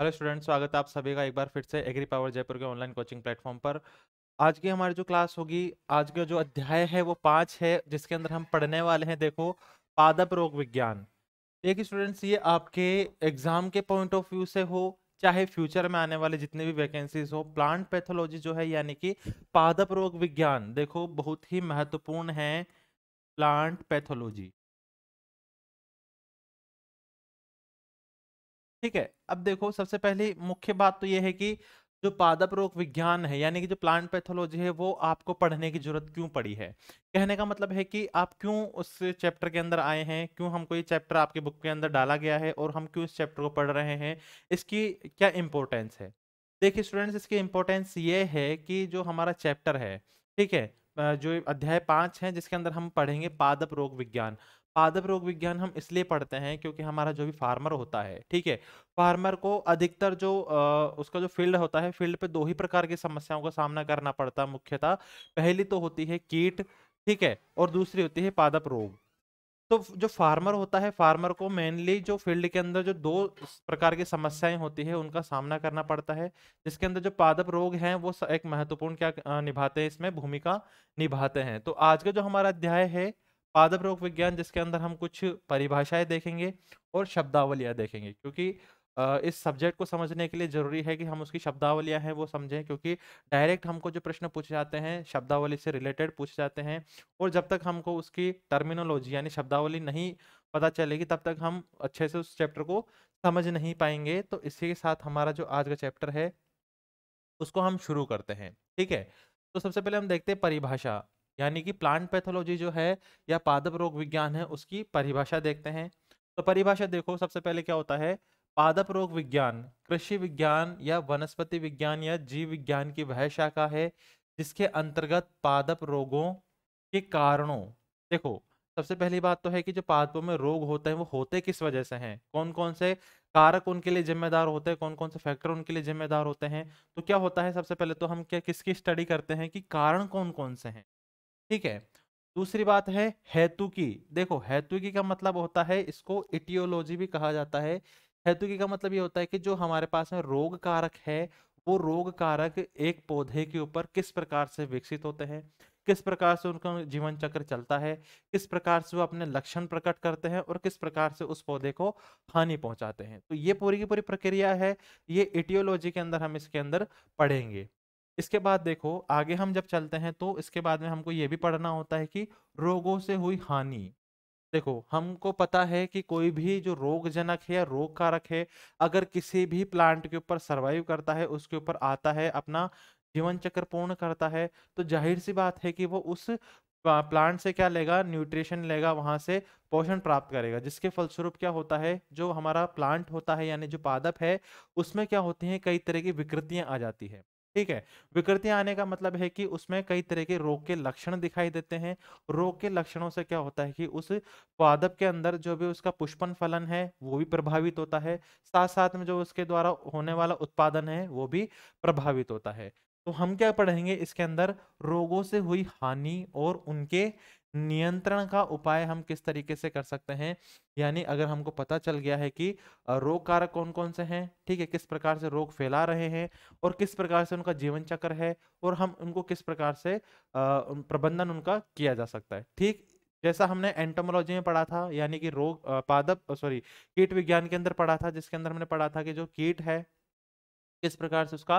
hello student स्वागत है आप सभी का एक बार फिर से एग्री पावर जयपुर के ऑनलाइन कोचिंग प्लेटफॉर्म पर आज की हमारी जो क्लास होगी आज का जो अध्याय है वो पाँच है जिसके अंदर हम पढ़ने वाले हैं देखो पादप रोग विज्ञान एक स्टूडेंट्स ये आपके एग्जाम के पॉइंट ऑफ व्यू से हो चाहे फ्यूचर में आने वाले जितने भी वैकेंसीज हो प्लांट पैथोलॉजी जो है यानी कि पादप रोग विज्ञान देखो बहुत ही महत्वपूर्ण है प्लांट पैथोलॉजी ठीक है अब देखो सबसे पहले मुख्य बात तो ये है कि जो पादप रोग विज्ञान है यानी कि जो प्लांट पैथोलॉजी है वो आपको पढ़ने की जरूरत क्यों पड़ी है कहने का मतलब है कि आप क्यों उस चैप्टर के अंदर आए हैं क्यों हमको ये चैप्टर आपके बुक के अंदर डाला गया है और हम क्यों इस चैप्टर को पढ़ रहे हैं इसकी क्या इम्पोर्टेंस है देखिए स्टूडेंट्स इसकी इम्पोर्टेंस ये है कि जो हमारा चैप्टर है ठीक है जो अध्याय पाँच है जिसके अंदर हम पढ़ेंगे पादप रोग विज्ञान पादप रोग विज्ञान हम इसलिए पढ़ते हैं क्योंकि हमारा जो भी फार्मर होता है ठीक है फार्मर को अधिकतर जो आ, उसका जो फील्ड होता है फील्ड पे दो ही प्रकार की समस्याओं का सामना करना पड़ता है मुख्यतः पहली तो होती है कीट ठीक है और दूसरी होती है पादप रोग तो जो फार्मर होता है फार्मर को मेनली जो फील्ड के अंदर जो दो प्रकार की समस्याएं होती है उनका सामना करना पड़ता है जिसके अंदर जो पादप रोग हैं वो एक महत्वपूर्ण क्या निभाते हैं इसमें भूमिका निभाते हैं तो आज का जो हमारा अध्याय है पादप रोग विज्ञान जिसके अंदर हम कुछ परिभाषाएं देखेंगे और शब्दावलियाँ देखेंगे क्योंकि इस सब्जेक्ट को समझने के लिए जरूरी है कि हम उसकी शब्दावलियाँ हैं वो समझें क्योंकि डायरेक्ट हमको जो प्रश्न पूछे जाते हैं शब्दावली से रिलेटेड पूछे जाते हैं और जब तक हमको उसकी टर्मिनोलॉजी यानी शब्दावली नहीं पता चलेगी तब तक हम अच्छे से उस चैप्टर को समझ नहीं पाएंगे तो इसी के साथ हमारा जो आज का चैप्टर है उसको हम शुरू करते हैं ठीक है तो सबसे पहले हम देखते हैं परिभाषा यानी कि प्लांट पैथोलॉजी जो है या पादप रोग विज्ञान है उसकी परिभाषा देखते हैं तो परिभाषा देखो सबसे पहले क्या होता है पादप रोग विज्ञान कृषि विज्ञान या वनस्पति विज्ञान या जीव विज्ञान की वह शाखा है जिसके अंतर्गत पादप रोगों के कारणों देखो सबसे पहली बात तो है कि जो पादपों में रोग होते हैं वो होते किस वजह से हैं कौन कौन से कारक उनके लिए जिम्मेदार होते हैं कौन कौन से फैक्टर उनके लिए जिम्मेदार होते हैं तो क्या होता है सबसे पहले तो हम क्या किसकी स्टडी करते हैं कि कारण कौन कौन से हैं ठीक है दूसरी बात है हेतु की देखो की का मतलब होता है इसको इटियोलॉजी भी कहा जाता है की का मतलब ये होता है कि जो हमारे पास में रोग कारक है वो रोग कारक एक पौधे के ऊपर किस प्रकार से विकसित होते हैं किस प्रकार से उनका जीवन चक्र चलता है किस प्रकार से वो अपने लक्षण प्रकट करते हैं और किस प्रकार से उस पौधे को हानि पहुंचाते हैं तो ये पूरी की पूरी प्रक्रिया है ये इटियोलॉजी के अंदर हम इसके अंदर पढ़ेंगे इसके बाद देखो आगे हम जब चलते हैं तो इसके बाद में हमको ये भी पढ़ना होता है कि रोगों से हुई हानि देखो हमको पता है कि कोई भी जो रोगजनक है या रोग कारक है अगर किसी भी प्लांट के ऊपर सर्वाइव करता है उसके ऊपर आता है अपना जीवन चक्र पूर्ण करता है तो जाहिर सी बात है कि वो उस प्लांट से क्या लेगा न्यूट्रिशन लेगा वहाँ से पोषण प्राप्त करेगा जिसके फलस्वरूप क्या होता है जो हमारा प्लांट होता है यानी जो पादप है उसमें क्या होती हैं कई तरह की विकृतियाँ आ जाती है ठीक है विकृति आने का मतलब है कि उसमें कई तरह के रोग के लक्षण दिखाई देते हैं रोग के लक्षणों से क्या होता है कि उस पादप के अंदर जो भी उसका पुष्पन फलन है वो भी प्रभावित होता है साथ साथ में जो उसके द्वारा होने वाला उत्पादन है वो भी प्रभावित होता है तो हम क्या पढ़ेंगे इसके अंदर रोगों से हुई हानि और उनके नियंत्रण का उपाय हम किस तरीके से कर सकते हैं यानी अगर हमको पता चल गया है कि रोग कारक कौन कौन से हैं ठीक है किस प्रकार से रोग फैला रहे हैं और किस प्रकार से उनका जीवन चक्र है और हम उनको किस प्रकार से प्रबंधन उनका किया जा सकता है ठीक जैसा हमने एंटोमोलॉजी में पढ़ा था यानी कि रोग पादप सॉरी कीट विज्ञान के अंदर पढ़ा था जिसके अंदर हमने पढ़ा था कि जो कीट है किस प्रकार से उसका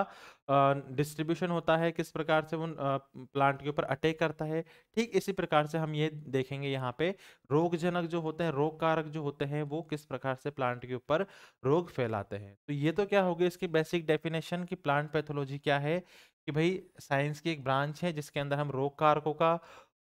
डिस्ट्रीब्यूशन होता है किस प्रकार से वो प्लांट के ऊपर अटैक करता है ठीक इसी प्रकार से हम ये देखेंगे यहाँ पे रोगजनक जो होते हैं रोग कारक जो होते हैं वो किस प्रकार से प्लांट के ऊपर रोग फैलाते हैं तो ये तो क्या होगी इसकी बेसिक डेफिनेशन कि प्लांट पैथोलॉजी क्या है कि भाई साइंस की एक ब्रांच है जिसके अंदर हम रोग कारकों का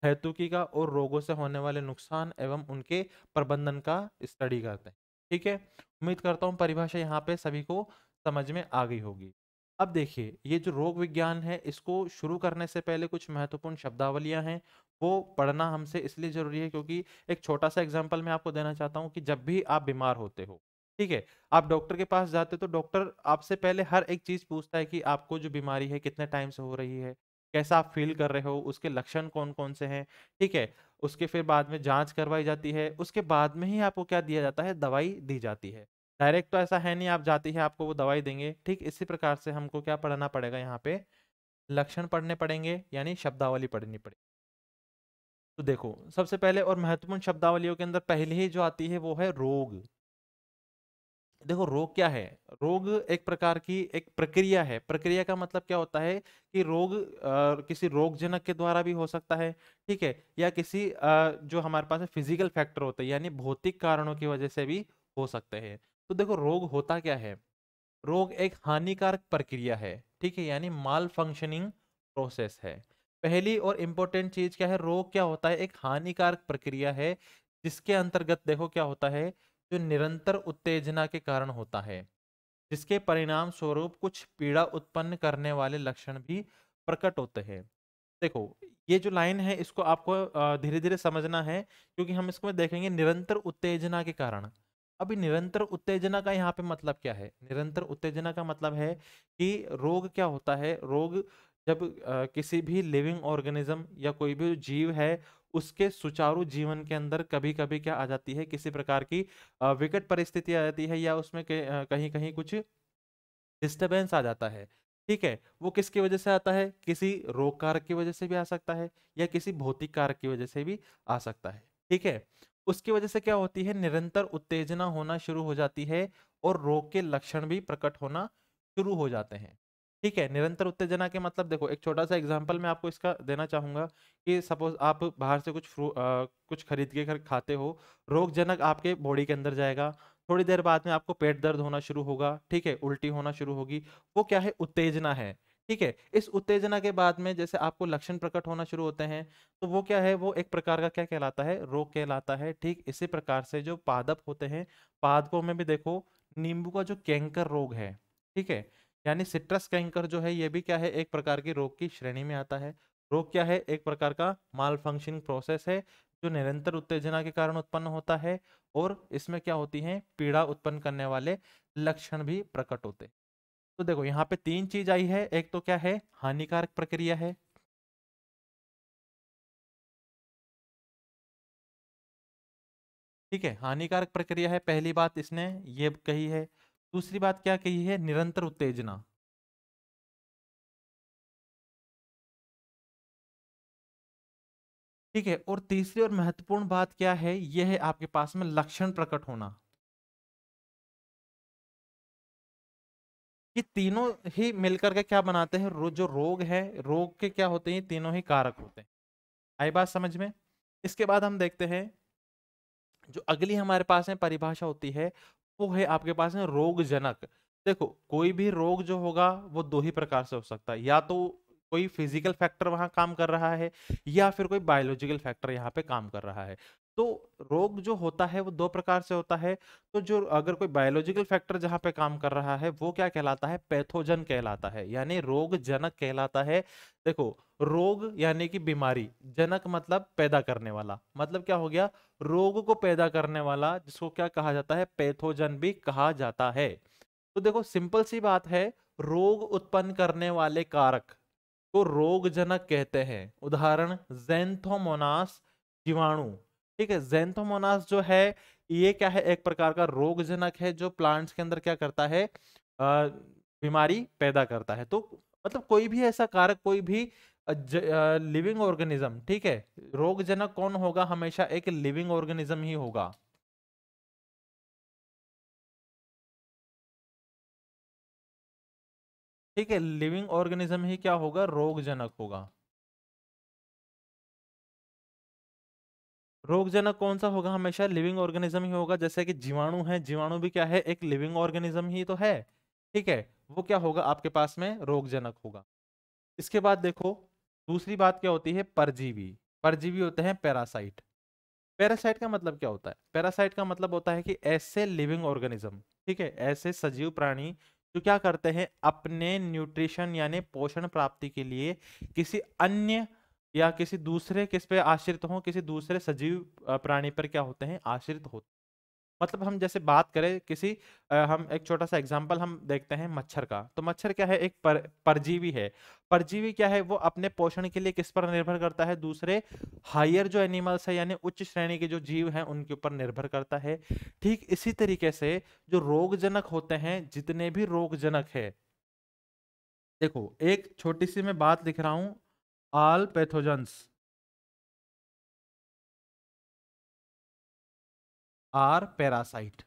हेतुकी का और रोगों से होने वाले नुकसान एवं उनके प्रबंधन का स्टडी करते हैं ठीक है उम्मीद करता हूँ परिभाषा यहाँ पे सभी को समझ में आ गई होगी अब देखिए ये जो रोग विज्ञान है इसको शुरू करने से पहले कुछ महत्वपूर्ण शब्दावलियां हैं वो पढ़ना हमसे इसलिए ज़रूरी है क्योंकि एक छोटा सा एग्जाम्पल मैं आपको देना चाहता हूँ कि जब भी आप बीमार होते हो ठीक है आप डॉक्टर के पास जाते हो तो डॉक्टर आपसे पहले हर एक चीज़ पूछता है कि आपको जो बीमारी है कितने टाइम से हो रही है कैसा आप फील कर रहे हो उसके लक्षण कौन कौन से हैं ठीक है उसके फिर बाद में जांच करवाई जाती है उसके बाद में ही आपको क्या दिया जाता है दवाई दी जाती है डायरेक्ट तो ऐसा है नहीं आप जाती है आपको वो दवाई देंगे ठीक इसी प्रकार से हमको क्या पढ़ना पड़ेगा यहाँ पे लक्षण पढ़ने पड़ेंगे यानी शब्दावली पढ़नी पड़ेगी तो देखो सबसे पहले और महत्वपूर्ण शब्दावलियों के अंदर पहले ही जो आती है वो है रोग देखो रोग क्या है रोग एक प्रकार की एक प्रक्रिया है प्रक्रिया का मतलब क्या होता है कि रोग आ, किसी रोगजनक के द्वारा भी हो सकता है ठीक है या किसी आ, जो हमारे पास फिजिकल फैक्टर होते हैं यानी भौतिक कारणों की वजह से भी हो सकते हैं तो देखो रोग होता क्या है रोग एक हानिकारक प्रक्रिया है ठीक है यानी माल फंक्शनिंग प्रोसेस है पहली और इम्पोर्टेंट चीज क्या है रोग क्या होता है एक हानिकारक प्रक्रिया है जिसके अंतर्गत देखो क्या होता है जो निरंतर उत्तेजना के कारण होता है जिसके परिणाम स्वरूप कुछ पीड़ा उत्पन्न करने वाले लक्षण भी प्रकट होते हैं देखो ये जो लाइन है इसको आपको धीरे धीरे समझना है क्योंकि हम इसको देखेंगे निरंतर उत्तेजना के कारण अभी निरंतर उत्तेजना का यहाँ पे मतलब क्या है निरंतर उत्तेजना का मतलब है कि रोग क्या होता है रोग जब आ, किसी भी लिविंग ऑर्गेनिज्म या कोई भी जीव है उसके सुचारू जीवन के अंदर कभी कभी क्या आ जाती है किसी प्रकार की विकट परिस्थिति आ जाती है या उसमें कहीं कहीं कुछ डिस्टर्बेंस आ जाता है ठीक है वो किसकी वजह से आता है किसी रोग कारक की वजह से भी आ सकता है या किसी भौतिक कारक की वजह से भी आ सकता है ठीक है उसकी वजह से क्या होती है निरंतर उत्तेजना होना शुरू हो जाती है और रोग के लक्षण भी प्रकट होना शुरू हो जाते हैं ठीक है निरंतर उत्तेजना के मतलब देखो एक छोटा सा एग्जाम्पल मैं आपको इसका देना चाहूंगा कि सपोज आप बाहर से कुछ फ्रू आ, कुछ खरीद के घर खाते हो रोगजनक आपके बॉडी के अंदर जाएगा थोड़ी देर बाद में आपको पेट दर्द होना शुरू होगा ठीक है उल्टी होना शुरू होगी वो क्या है उत्तेजना है ठीक है इस उत्तेजना के बाद में जैसे आपको लक्षण प्रकट होना शुरू होते हैं तो वो क्या है वो एक प्रकार का क्या कहलाता है रोग कहलाता है ठीक इसी प्रकार से जो पादप होते हैं पादपों में भी देखो नींबू का जो कैंकर रोग है ठीक है यानी सिट्रस कैंकर जो है ये भी क्या है एक प्रकार की रोग की श्रेणी में आता है रोग क्या है एक प्रकार का माल फंक्शनिंग प्रोसेस है जो निरंतर उत्तेजना के कारण उत्पन्न होता है और इसमें क्या होती है पीड़ा उत्पन्न करने वाले लक्षण भी प्रकट होते हैं तो देखो यहाँ पे तीन चीज आई है एक तो क्या है हानिकारक प्रक्रिया है ठीक है हानिकारक प्रक्रिया है पहली बात इसने ये कही है दूसरी बात क्या कही है निरंतर उत्तेजना ठीक है और तीसरी और महत्वपूर्ण बात क्या है यह है आपके पास में लक्षण प्रकट होना कि तीनों ही मिलकर के क्या बनाते हैं रो, जो रोग है रोग के क्या होते हैं तीनों ही कारक होते हैं आई बात समझ में इसके बाद हम देखते हैं जो अगली हमारे पास में परिभाषा होती है वो है आपके पास में रोगजनक देखो कोई भी रोग जो होगा वो दो ही प्रकार से हो सकता है या तो कोई फिजिकल फैक्टर वहां काम कर रहा है या फिर कोई बायोलॉजिकल फैक्टर यहाँ पे काम कर रहा है तो रोग जो होता है वो दो प्रकार से होता है तो जो अगर कोई बायोलॉजिकल फैक्टर जहां पे काम कर रहा है वो क्या कहलाता है पैथोजन कहलाता है यानी रोग जनक कहलाता है देखो रोग यानी कि बीमारी जनक मतलब पैदा करने वाला मतलब क्या हो गया रोग को पैदा करने वाला जिसको क्या कहा जाता है पैथोजन भी कहा जाता है तो देखो सिंपल सी बात है रोग उत्पन्न करने वाले कारक को रोगजनक कहते हैं उदाहरण जेंथोमोनास जीवाणु ठीक है जेंथोमोनास जो है ये क्या है एक प्रकार का रोगजनक है जो प्लांट्स के अंदर क्या करता है बीमारी पैदा करता है तो मतलब कोई भी ऐसा कारक कोई भी लिविंग ऑर्गेनिज्म ठीक है रोगजनक कौन होगा हमेशा एक लिविंग ऑर्गेनिज्म ही होगा ठीक है लिविंग ऑर्गेनिज्म ही क्या होगा रोगजनक होगा रोगजनक कौन सा होगा हमेशा लिविंग ऑर्गेनिज्म ही होगा जैसे कि जीवाणु है जीवाणु भी क्या है एक लिविंग ऑर्गेनिज्म ही तो है ठीक है वो क्या होगा आपके पास में रोगजनक होगा इसके बाद देखो दूसरी बात क्या होती है परजीवी परजीवी होते हैं पैरासाइट पैरासाइट का मतलब क्या होता है पैरासाइट का मतलब होता है कि ऐसे लिविंग ऑर्गेनिज्म ठीक है ऐसे सजीव प्राणी जो क्या करते हैं अपने न्यूट्रिशन यानी पोषण प्राप्ति के लिए किसी अन्य या किसी दूसरे किस पे आश्रित हो किसी दूसरे सजीव प्राणी पर क्या होते हैं आश्रित होते मतलब हम जैसे बात करें किसी आ, हम एक छोटा सा एग्जाम्पल हम देखते हैं मच्छर का तो मच्छर क्या है एक पर, परजीवी है परजीवी क्या है वो अपने पोषण के लिए किस पर निर्भर करता है दूसरे हायर जो एनिमल्स है यानी उच्च श्रेणी के जो जीव हैं उनके ऊपर निर्भर करता है ठीक इसी तरीके से जो रोगजनक होते हैं जितने भी रोगजनक है देखो एक छोटी सी मैं बात लिख रहा हूँ all pathogens are parasite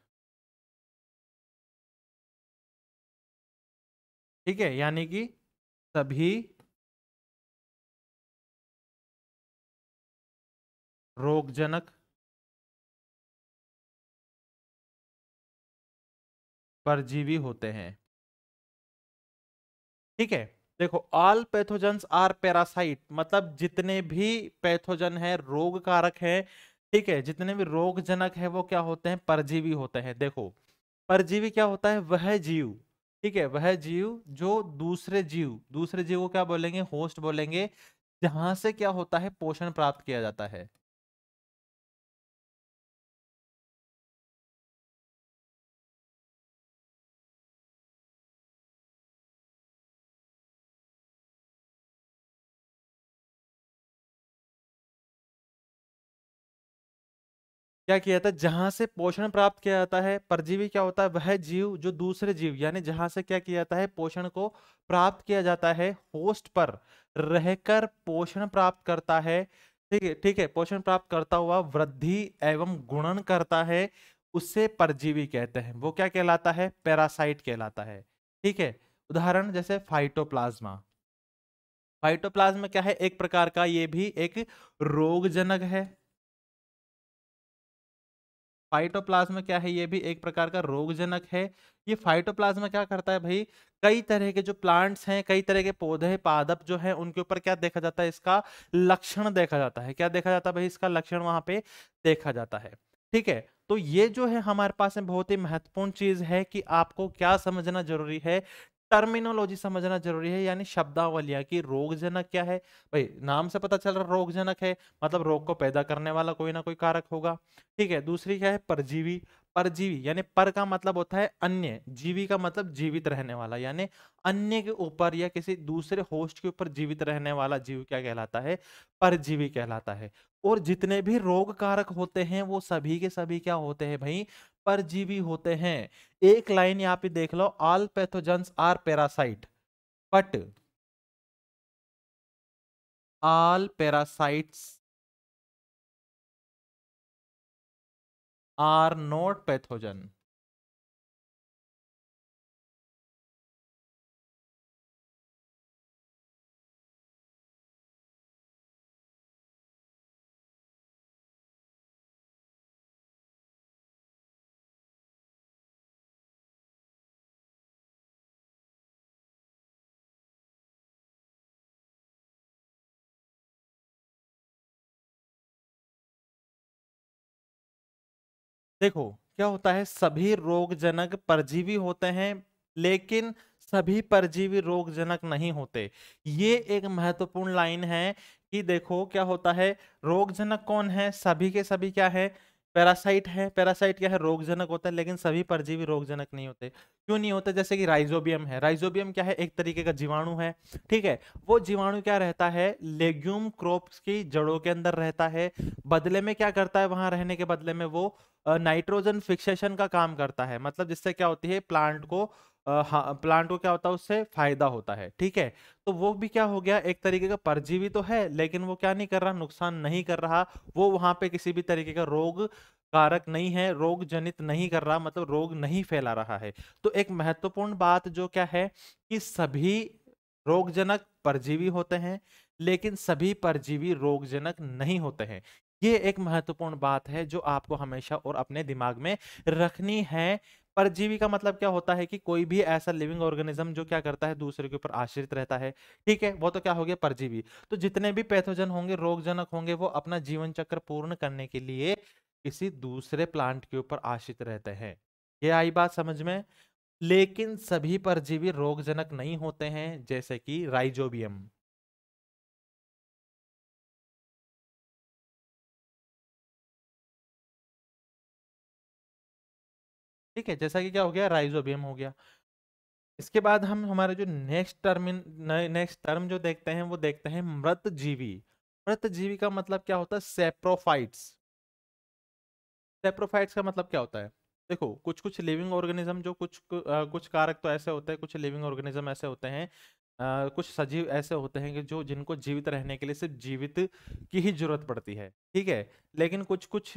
ठीक है यानी कि सभी रोगजनक परजीवी होते हैं ठीक है देखो ऑल पैथोजन आर पैरासाइट मतलब जितने भी पैथोजन है रोग कारक है ठीक है जितने भी रोगजनक है वो क्या होते हैं परजीवी होते हैं देखो परजीवी क्या होता है वह जीव ठीक है वह जीव जो दूसरे जीव दूसरे जीव को क्या बोलेंगे होस्ट बोलेंगे जहां से क्या होता है पोषण प्राप्त किया जाता है क्या किया जाता है जहां से पोषण प्राप्त किया जाता है परजीवी क्या होता है वह जीव जो दूसरे जीव यानी जहां से क्या किया जाता है पोषण को प्राप्त किया जाता है होस्ट पर रहकर पोषण प्राप्त करता है ठीक है ठीक है पोषण प्राप्त करता हुआ वृद्धि एवं गुणन करता है उससे परजीवी कहते हैं वो क्या कहलाता है पैरासाइट कहलाता है ठीक है उदाहरण जैसे फाइटोप्लाज्मा फाइटोप्लाज्मा क्या है एक प्रकार का ये भी एक रोगजनक है फाइटोप्लाज्मा क्या है ये भी एक प्रकार का रोगजनक है ये फाइटोप्लाज्मा क्या करता है भाई कई तरह के जो प्लांट्स हैं कई तरह के पौधे पादप जो है उनके ऊपर क्या देखा जाता है इसका लक्षण देखा जाता है क्या देखा जाता है भाई इसका लक्षण वहां पे देखा जाता है ठीक है तो ये जो है हमारे पास में बहुत ही महत्वपूर्ण चीज है कि आपको क्या समझना जरूरी है टर्मिनोलॉजी समझना जरूरी है यानी शब्दावलिया की रोगजनक क्या है भाई नाम से पता चल रहा रोगजनक है मतलब रोग को पैदा करने वाला कोई ना कोई कारक होगा ठीक है दूसरी क्या है परजीवी परजीवी यानी पर का मतलब होता है अन्य जीवी का मतलब जीवित रहने वाला यानी अन्य के ऊपर या किसी दूसरे होस्ट के ऊपर जीवित रहने वाला जीव क्या कहलाता है परजीवी कहलाता है और जितने भी रोग कारक होते हैं वो सभी के सभी क्या होते हैं भाई परजीवी होते हैं एक लाइन यहां पे देख लो all pathogens are parasite but all parasites are not pathogen देखो क्या होता है सभी रोगजनक परजीवी होते हैं लेकिन सभी परजीवी रोगजनक नहीं होते ये एक महत्वपूर्ण लाइन है कि देखो क्या होता है रोगजनक कौन है सभी के सभी क्या है पैरासाइट है पैरासाइट क्या है रोगजनक होता है लेकिन सभी परजीवी रोगजनक नहीं होते क्यों नहीं होता जैसे कि राइजोबियम है राइजोबियम क्या है एक तरीके का जीवाणु है ठीक है वो जीवाणु क्या रहता है लेग्यूम क्रॉप्स की जड़ों के अंदर रहता है बदले में क्या करता है वहां रहने के बदले में वो नाइट्रोजन फिक्सेशन का काम करता है मतलब जिससे क्या होती है प्लांट को हाँ, प्लांट को क्या होता है उससे फायदा होता है ठीक है तो वो भी क्या हो गया एक तरीके का परजीवी तो है लेकिन वो क्या नहीं कर रहा नुकसान नहीं कर रहा वो वहां पे किसी भी तरीके का रोग कारक नहीं है रोग जनित नहीं कर रहा मतलब रोग नहीं फैला रहा है तो एक महत्वपूर्ण बात जो क्या है कि सभी रोगजनक परजीवी होते हैं लेकिन सभी परजीवी रोगजनक नहीं होते हैं ये एक महत्वपूर्ण बात है जो आपको हमेशा और अपने दिमाग में रखनी है परजीवी का मतलब क्या होता है कि कोई भी ऐसा लिविंग ऑर्गेनिज्म जो क्या करता है दूसरे के ऊपर आश्रित रहता है ठीक है वो तो क्या हो गया परजीवी तो जितने भी पैथोजन होंगे रोगजनक होंगे वो अपना जीवन चक्र पूर्ण करने के लिए किसी दूसरे प्लांट के ऊपर आश्रित रहते हैं ये आई बात समझ में लेकिन सभी परजीवी रोगजनक नहीं होते हैं जैसे कि राइजोबियम ठीक है जैसा कि क्या हो गया राइजोबियम हो गया इसके बाद हम हमारे जो नेक्स्ट टर्म नेक्स्ट टर्म जो देखते हैं वो देखते हैं मृत जीवी मृत जीवी का मतलब क्या होता है सेप्रोफाइट्स सेप्रोफाइट्स का मतलब क्या होता है देखो कुछ कुछ लिविंग ऑर्गेनिज्म जो कुछ कुछ कारक तो ऐसे होते हैं कुछ लिविंग ऑर्गेनिज्म ऐसे होते हैं कुछ सजीव ऐसे होते हैं कि जो जिनको जीवित रहने के लिए सिर्फ जीवित की ही जरूरत पड़ती है ठीक है लेकिन कुछ कुछ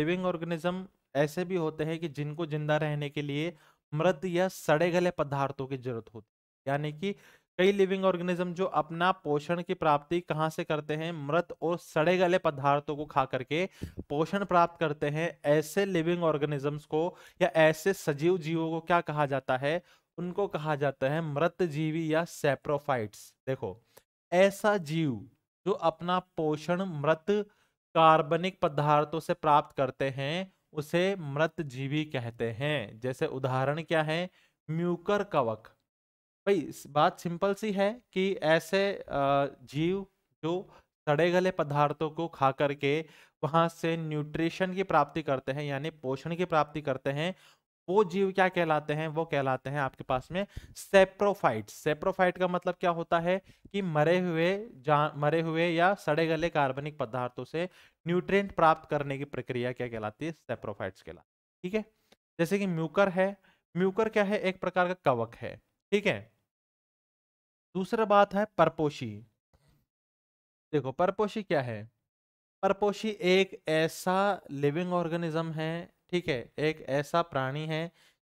लिविंग ऑर्गेनिज्म ऐसे भी होते हैं कि जिनको जिंदा रहने के लिए मृत या सड़े गले पदार्थों की जरूरत होती है यानी कि कई लिविंग ऑर्गेनिज्म जो अपना पोषण की प्राप्ति कहाँ से करते हैं मृत और सड़े गले पदार्थों को खा करके पोषण प्राप्त करते हैं ऐसे लिविंग ऑर्गेनिजम्स को या ऐसे सजीव जीवों को क्या कहा जाता है उनको कहा जाता है मृत जीवी या सेप्रोफाइट्स देखो ऐसा जीव जो अपना पोषण मृत कार्बनिक पदार्थों से प्राप्त करते हैं उसे मृत जीवी कहते हैं जैसे उदाहरण क्या है म्यूकर कवक भाई बात सिंपल सी है कि ऐसे जीव जो सड़े गले पदार्थों को खा करके वहाँ से न्यूट्रिशन की प्राप्ति करते हैं यानी पोषण की प्राप्ति करते हैं वो जीव क्या कहलाते हैं वो कहलाते हैं आपके पास में सेप्रोफाइट सेप्रोफाइट का मतलब क्या होता है कि मरे हुए जान मरे हुए या सड़े गले कार्बनिक पदार्थों से न्यूट्रिएंट प्राप्त करने की प्रक्रिया क्या कहलाती है सेप्रोफाइट्स कहलाती ठीक है जैसे कि म्यूकर है म्यूकर क्या है एक प्रकार का कवक है ठीक है दूसरा बात है परपोशी देखो परपोशी क्या है परपोशी एक ऐसा लिविंग ऑर्गेनिज्म है ठीक है एक ऐसा प्राणी है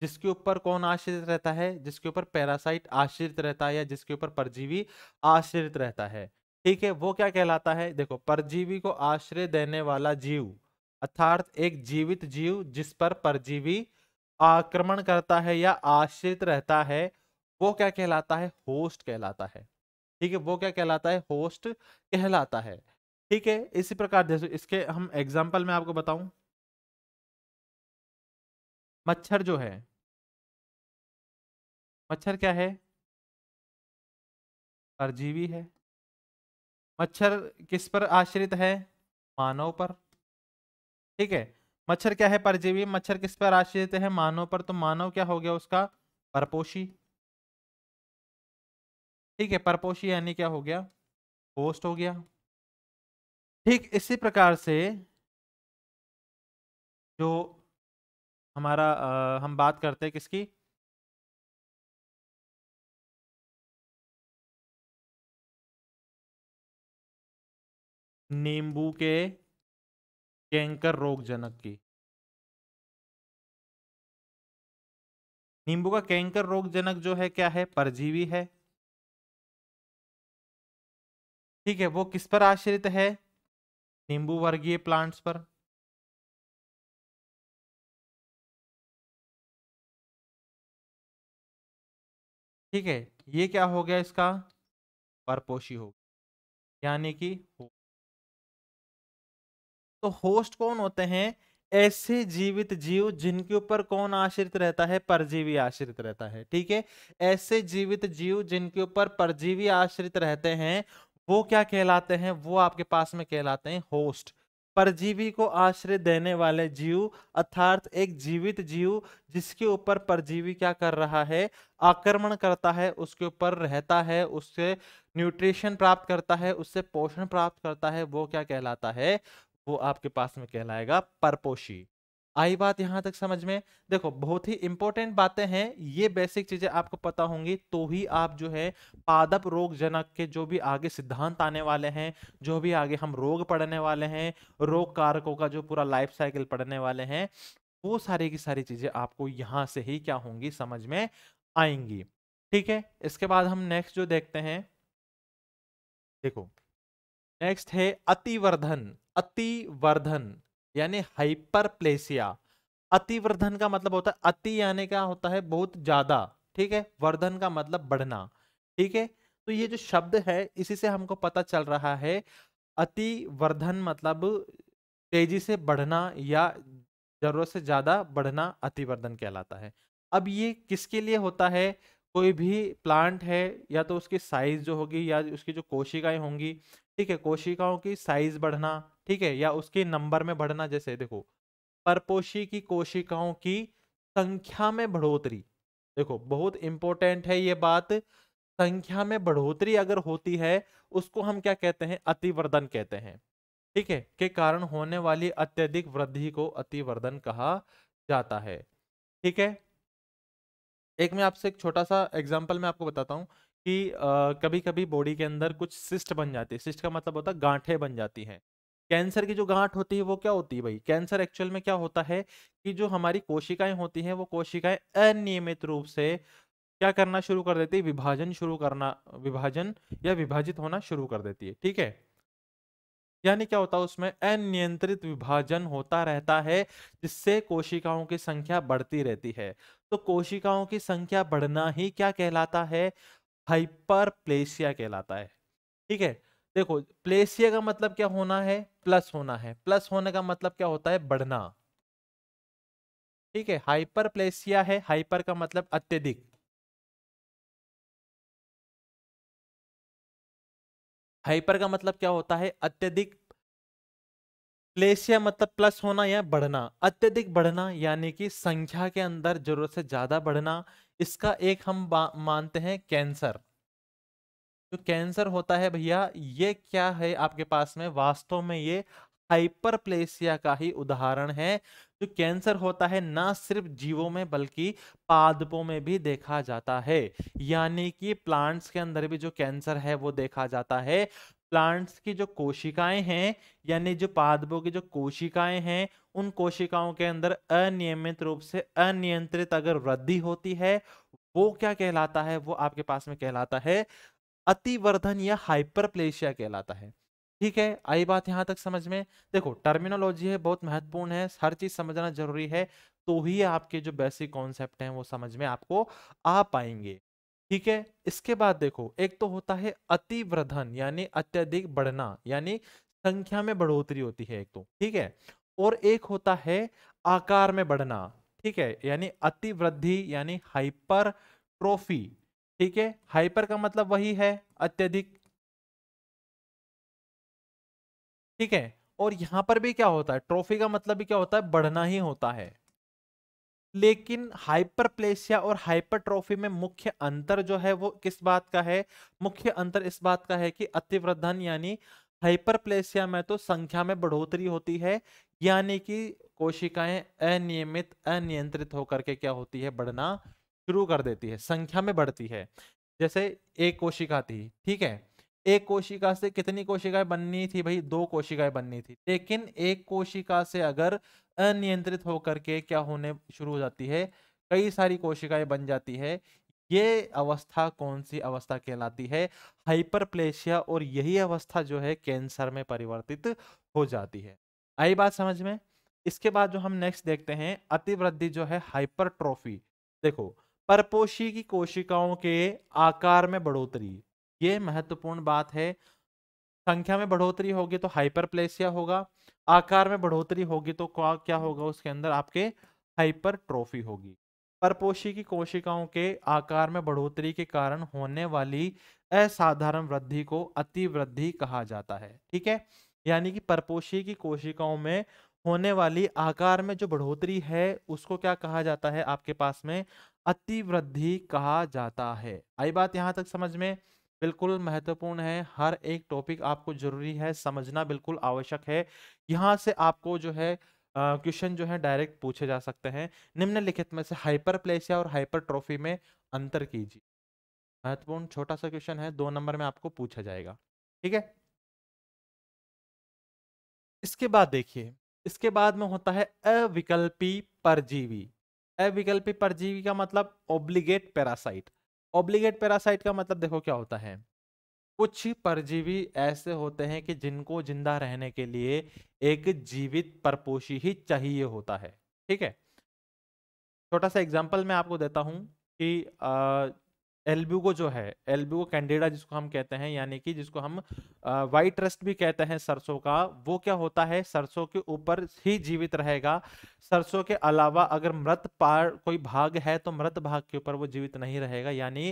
जिसके ऊपर कौन आश्रित रहता है जिसके ऊपर पैरासाइट आश्रित रहता है या जिसके ऊपर परजीवी आश्रित रहता है ठीक है वो क्या कहलाता है देखो परजीवी को आश्रय देने वाला जीव अर्थात एक जीवित जीव जिस पर परजीवी आक्रमण करता है या आश्रित रहता है वो क्या कहलाता है होस्ट कहलाता है ठीक है वो क्या कहलाता है होस्ट कहलाता है ठीक है इसी प्रकार जैसे इसके हम एग्जाम्पल में आपको बताऊं मच्छर जो है मच्छर क्या है परजीवी है मच्छर किस पर आश्रित है मानव पर ठीक है मच्छर क्या है परजीवी मच्छर किस पर आश्रित है मानव पर तो मानव क्या हो गया उसका परपोशी ठीक है परपोषी यानी क्या हो गया होस्ट हो गया ठीक इसी प्रकार से जो हमारा आ, हम बात करते हैं किसकी नींबू के कैंकर रोगजनक की नींबू का कैंकर रोगजनक जो है क्या है परजीवी है ठीक है वो किस पर आश्रित है नींबू वर्गीय प्लांट्स पर ठीक है ये क्या हो गया इसका परपोशी हो गया यानी कि तो होस्ट कौन होते हैं ऐसे जीवित जीव जिनके ऊपर कौन आश्रित रहता है परजीवी आश्रित रहता है ठीक है ऐसे जीवित जीव जिनके ऊपर परजीवी आश्रित रहते हैं वो क्या कहलाते हैं वो आपके पास में कहलाते हैं होस्ट परजीवी को आश्रय देने वाले जीव अर्थात एक जीवित जीव जिसके ऊपर परजीवी क्या कर रहा है आक्रमण करता है उसके ऊपर रहता है उससे न्यूट्रिशन प्राप्त करता है उससे पोषण प्राप्त करता है वो क्या कहलाता है वो आपके पास में कहलाएगा परपोषी आई बात यहां तक समझ में देखो बहुत ही इंपॉर्टेंट बातें हैं ये बेसिक चीजें आपको पता होंगी तो ही आप जो है पादप रोग जनक के जो भी आगे सिद्धांत आने वाले हैं जो भी आगे हम रोग पढ़ने वाले हैं रोग कारकों का जो पूरा लाइफ साइकिल पढ़ने वाले हैं वो सारी की सारी चीजें आपको यहां से ही क्या होंगी समझ में आएंगी ठीक है इसके बाद हम नेक्स्ट जो देखते हैं देखो नेक्स्ट है अतिवर्धन अतिवर्धन यानी हाइपरप्लेसिया अतिवर्धन का मतलब होता है अति यानी क्या होता है बहुत ज्यादा ठीक है वर्धन का मतलब बढ़ना ठीक है तो ये जो शब्द है इसी से हमको पता चल रहा है अति वर्धन मतलब तेजी से बढ़ना या जरूरत से ज्यादा बढ़ना अतिवर्धन कहलाता है अब ये किसके लिए होता है कोई भी प्लांट है या तो उसकी साइज जो होगी या उसकी जो कोशिकाएं होंगी ठीक है कोशिकाओं की साइज बढ़ना ठीक है या उसके नंबर में बढ़ना जैसे देखो परपोशी की कोशिकाओं की संख्या में बढ़ोतरी देखो बहुत इंपॉर्टेंट है ये बात संख्या में बढ़ोतरी अगर होती है उसको हम क्या कहते हैं अतिवर्धन कहते हैं ठीक है के कारण होने वाली अत्यधिक वृद्धि को अतिवर्धन कहा जाता है ठीक है एक मैं आपसे एक छोटा सा एग्जाम्पल मैं आपको बताता हूँ कि कभी कभी बॉडी के अंदर कुछ सिस्ट बन जाती है सिस्ट का मतलब होता है गांठें बन जाती हैं कैंसर की जो गांठ होती है वो क्या होती है भाई कैंसर एक्चुअल में क्या होता है कि जो हमारी कोशिकाएं होती हैं वो कोशिकाएं अनियमित रूप से क्या करना शुरू कर देती है विभाजन शुरू करना विभाजन या विभाजित होना शुरू कर देती है ठीक है यानी क्या होता है उसमें अनियंत्रित विभाजन होता रहता है जिससे कोशिकाओं की संख्या बढ़ती रहती है तो कोशिकाओं की संख्या बढ़ना ही क्या कहलाता है हाइपरप्लेसिया कहलाता है ठीक है देखो प्लेसिया का मतलब क्या होना है प्लस होना है प्लस होने का मतलब क्या होता है बढ़ना ठीक है प्लेसिया है हाइपर का मतलब अत्यधिक हाइपर का मतलब क्या होता है अत्यधिक क्लेशिया मतलब प्लस होना या बढ़ना अत्यधिक बढ़ना यानी कि संख्या के अंदर जरूरत से ज्यादा बढ़ना इसका एक हम मानते हैं कैंसर जो कैंसर होता है भैया ये क्या है आपके पास में वास्तव में ये हाइपरप्लेसिया का ही उदाहरण है जो कैंसर होता है ना सिर्फ जीवों में बल्कि पादपों में भी देखा जाता है यानी कि प्लांट्स के अंदर भी जो कैंसर है वो देखा जाता है प्लांट्स की जो कोशिकाएं हैं यानी जो पादपों की जो कोशिकाएं हैं उन कोशिकाओं के अंदर अनियमित रूप से अनियंत्रित अगर वृद्धि होती है वो क्या कहलाता है वो आपके पास में कहलाता है अतिवर्धन या हाइपरप्लेशिया कहलाता है ठीक है आई बात यहाँ तक समझ में देखो टर्मिनोलॉजी है बहुत महत्वपूर्ण है हर चीज समझना जरूरी है तो ही आपके जो बेसिक कॉन्सेप्ट हैं वो समझ में आपको आ पाएंगे ठीक है इसके बाद देखो एक तो होता है अतिव्रधन यानी अत्यधिक बढ़ना यानी संख्या में बढ़ोतरी होती है एक तो ठीक है और एक होता है आकार में बढ़ना ठीक है यानी अतिवृद्धि यानी हाइपर ट्रोफी ठीक है हाइपर का मतलब वही है अत्यधिक ठीक है और यहां पर भी क्या होता है ट्रॉफी का मतलब भी क्या होता है बढ़ना ही होता है लेकिन हाइपरप्लेसिया और हाइपरट्रॉफी में मुख्य अंतर जो है वो किस बात का है मुख्य अंतर इस बात का है कि अतिवृद्धन यानी हाइपरप्लेसिया में तो संख्या में बढ़ोतरी होती है यानी कि कोशिकाएं अनियमित अनियंत्रित होकर के क्या होती है बढ़ना शुरू कर देती है संख्या में बढ़ती है जैसे एक कोशिका थी ठीक है एक कोशिका से कितनी कोशिकाएं बननी थी भाई दो कोशिकाएं बननी थी लेकिन एक कोशिका से अगर अनियंत्रित होकर के क्या होने शुरू हो जाती है कई सारी कोशिकाएं बन जाती है ये अवस्था कौन सी अवस्था कहलाती है हाइपरप्लेशिया और यही अवस्था जो है कैंसर में परिवर्तित हो जाती है आई बात समझ में इसके बाद जो हम नेक्स्ट देखते हैं अतिवृद्धि जो है हाइपरट्रॉफी देखो परपोशी की कोशिकाओं के आकार में बढ़ोतरी ये महत्वपूर्ण बात है संख्या में बढ़ोतरी होगी तो हाइपरप्लेसिया होगा आकार में बढ़ोतरी होगी तो क्या होगा उसके अंदर आपके हाइपरट्रोफी होगी परपोशी की कोशिकाओं के आकार में बढ़ोतरी के कारण होने वाली असाधारण वृद्धि को अतिवृद्धि कहा जाता है ठीक है यानी कि परपोशी की कोशिकाओं में होने वाली आकार में जो बढ़ोतरी है उसको क्या कहा जाता है आपके पास में अतिवृद्धि कहा जाता है आई बात यहां तक समझ में बिल्कुल महत्वपूर्ण है हर एक टॉपिक आपको जरूरी है समझना बिल्कुल आवश्यक है यहाँ से आपको जो है क्वेश्चन जो है डायरेक्ट पूछे जा सकते हैं निम्नलिखित में से हाइपर और ट्रॉफी में अंतर कीजिए महत्वपूर्ण छोटा सा क्वेश्चन है दो नंबर में आपको पूछा जाएगा ठीक है इसके बाद देखिए इसके बाद में होता है अविकल्पी परजीवी अविकल्पी परजीवी का मतलब ओब्लिगेट पैरासाइट ऑब्लिगेट पैरासाइट का मतलब देखो क्या होता है कुछ परजीवी ऐसे होते हैं कि जिनको जिंदा रहने के लिए एक जीवित परपोषी ही चाहिए होता है ठीक है छोटा सा एग्जाम्पल मैं आपको देता हूँ कि एल्बू को जो है एल्बू को कैंडिडा जिसको हम कहते हैं यानी कि जिसको हम वाइट रस्ट भी कहते हैं सरसों का वो क्या होता है सरसों के ऊपर ही जीवित रहेगा सरसों के अलावा अगर मृत पार कोई भाग है तो मृत भाग के ऊपर वो जीवित नहीं रहेगा यानी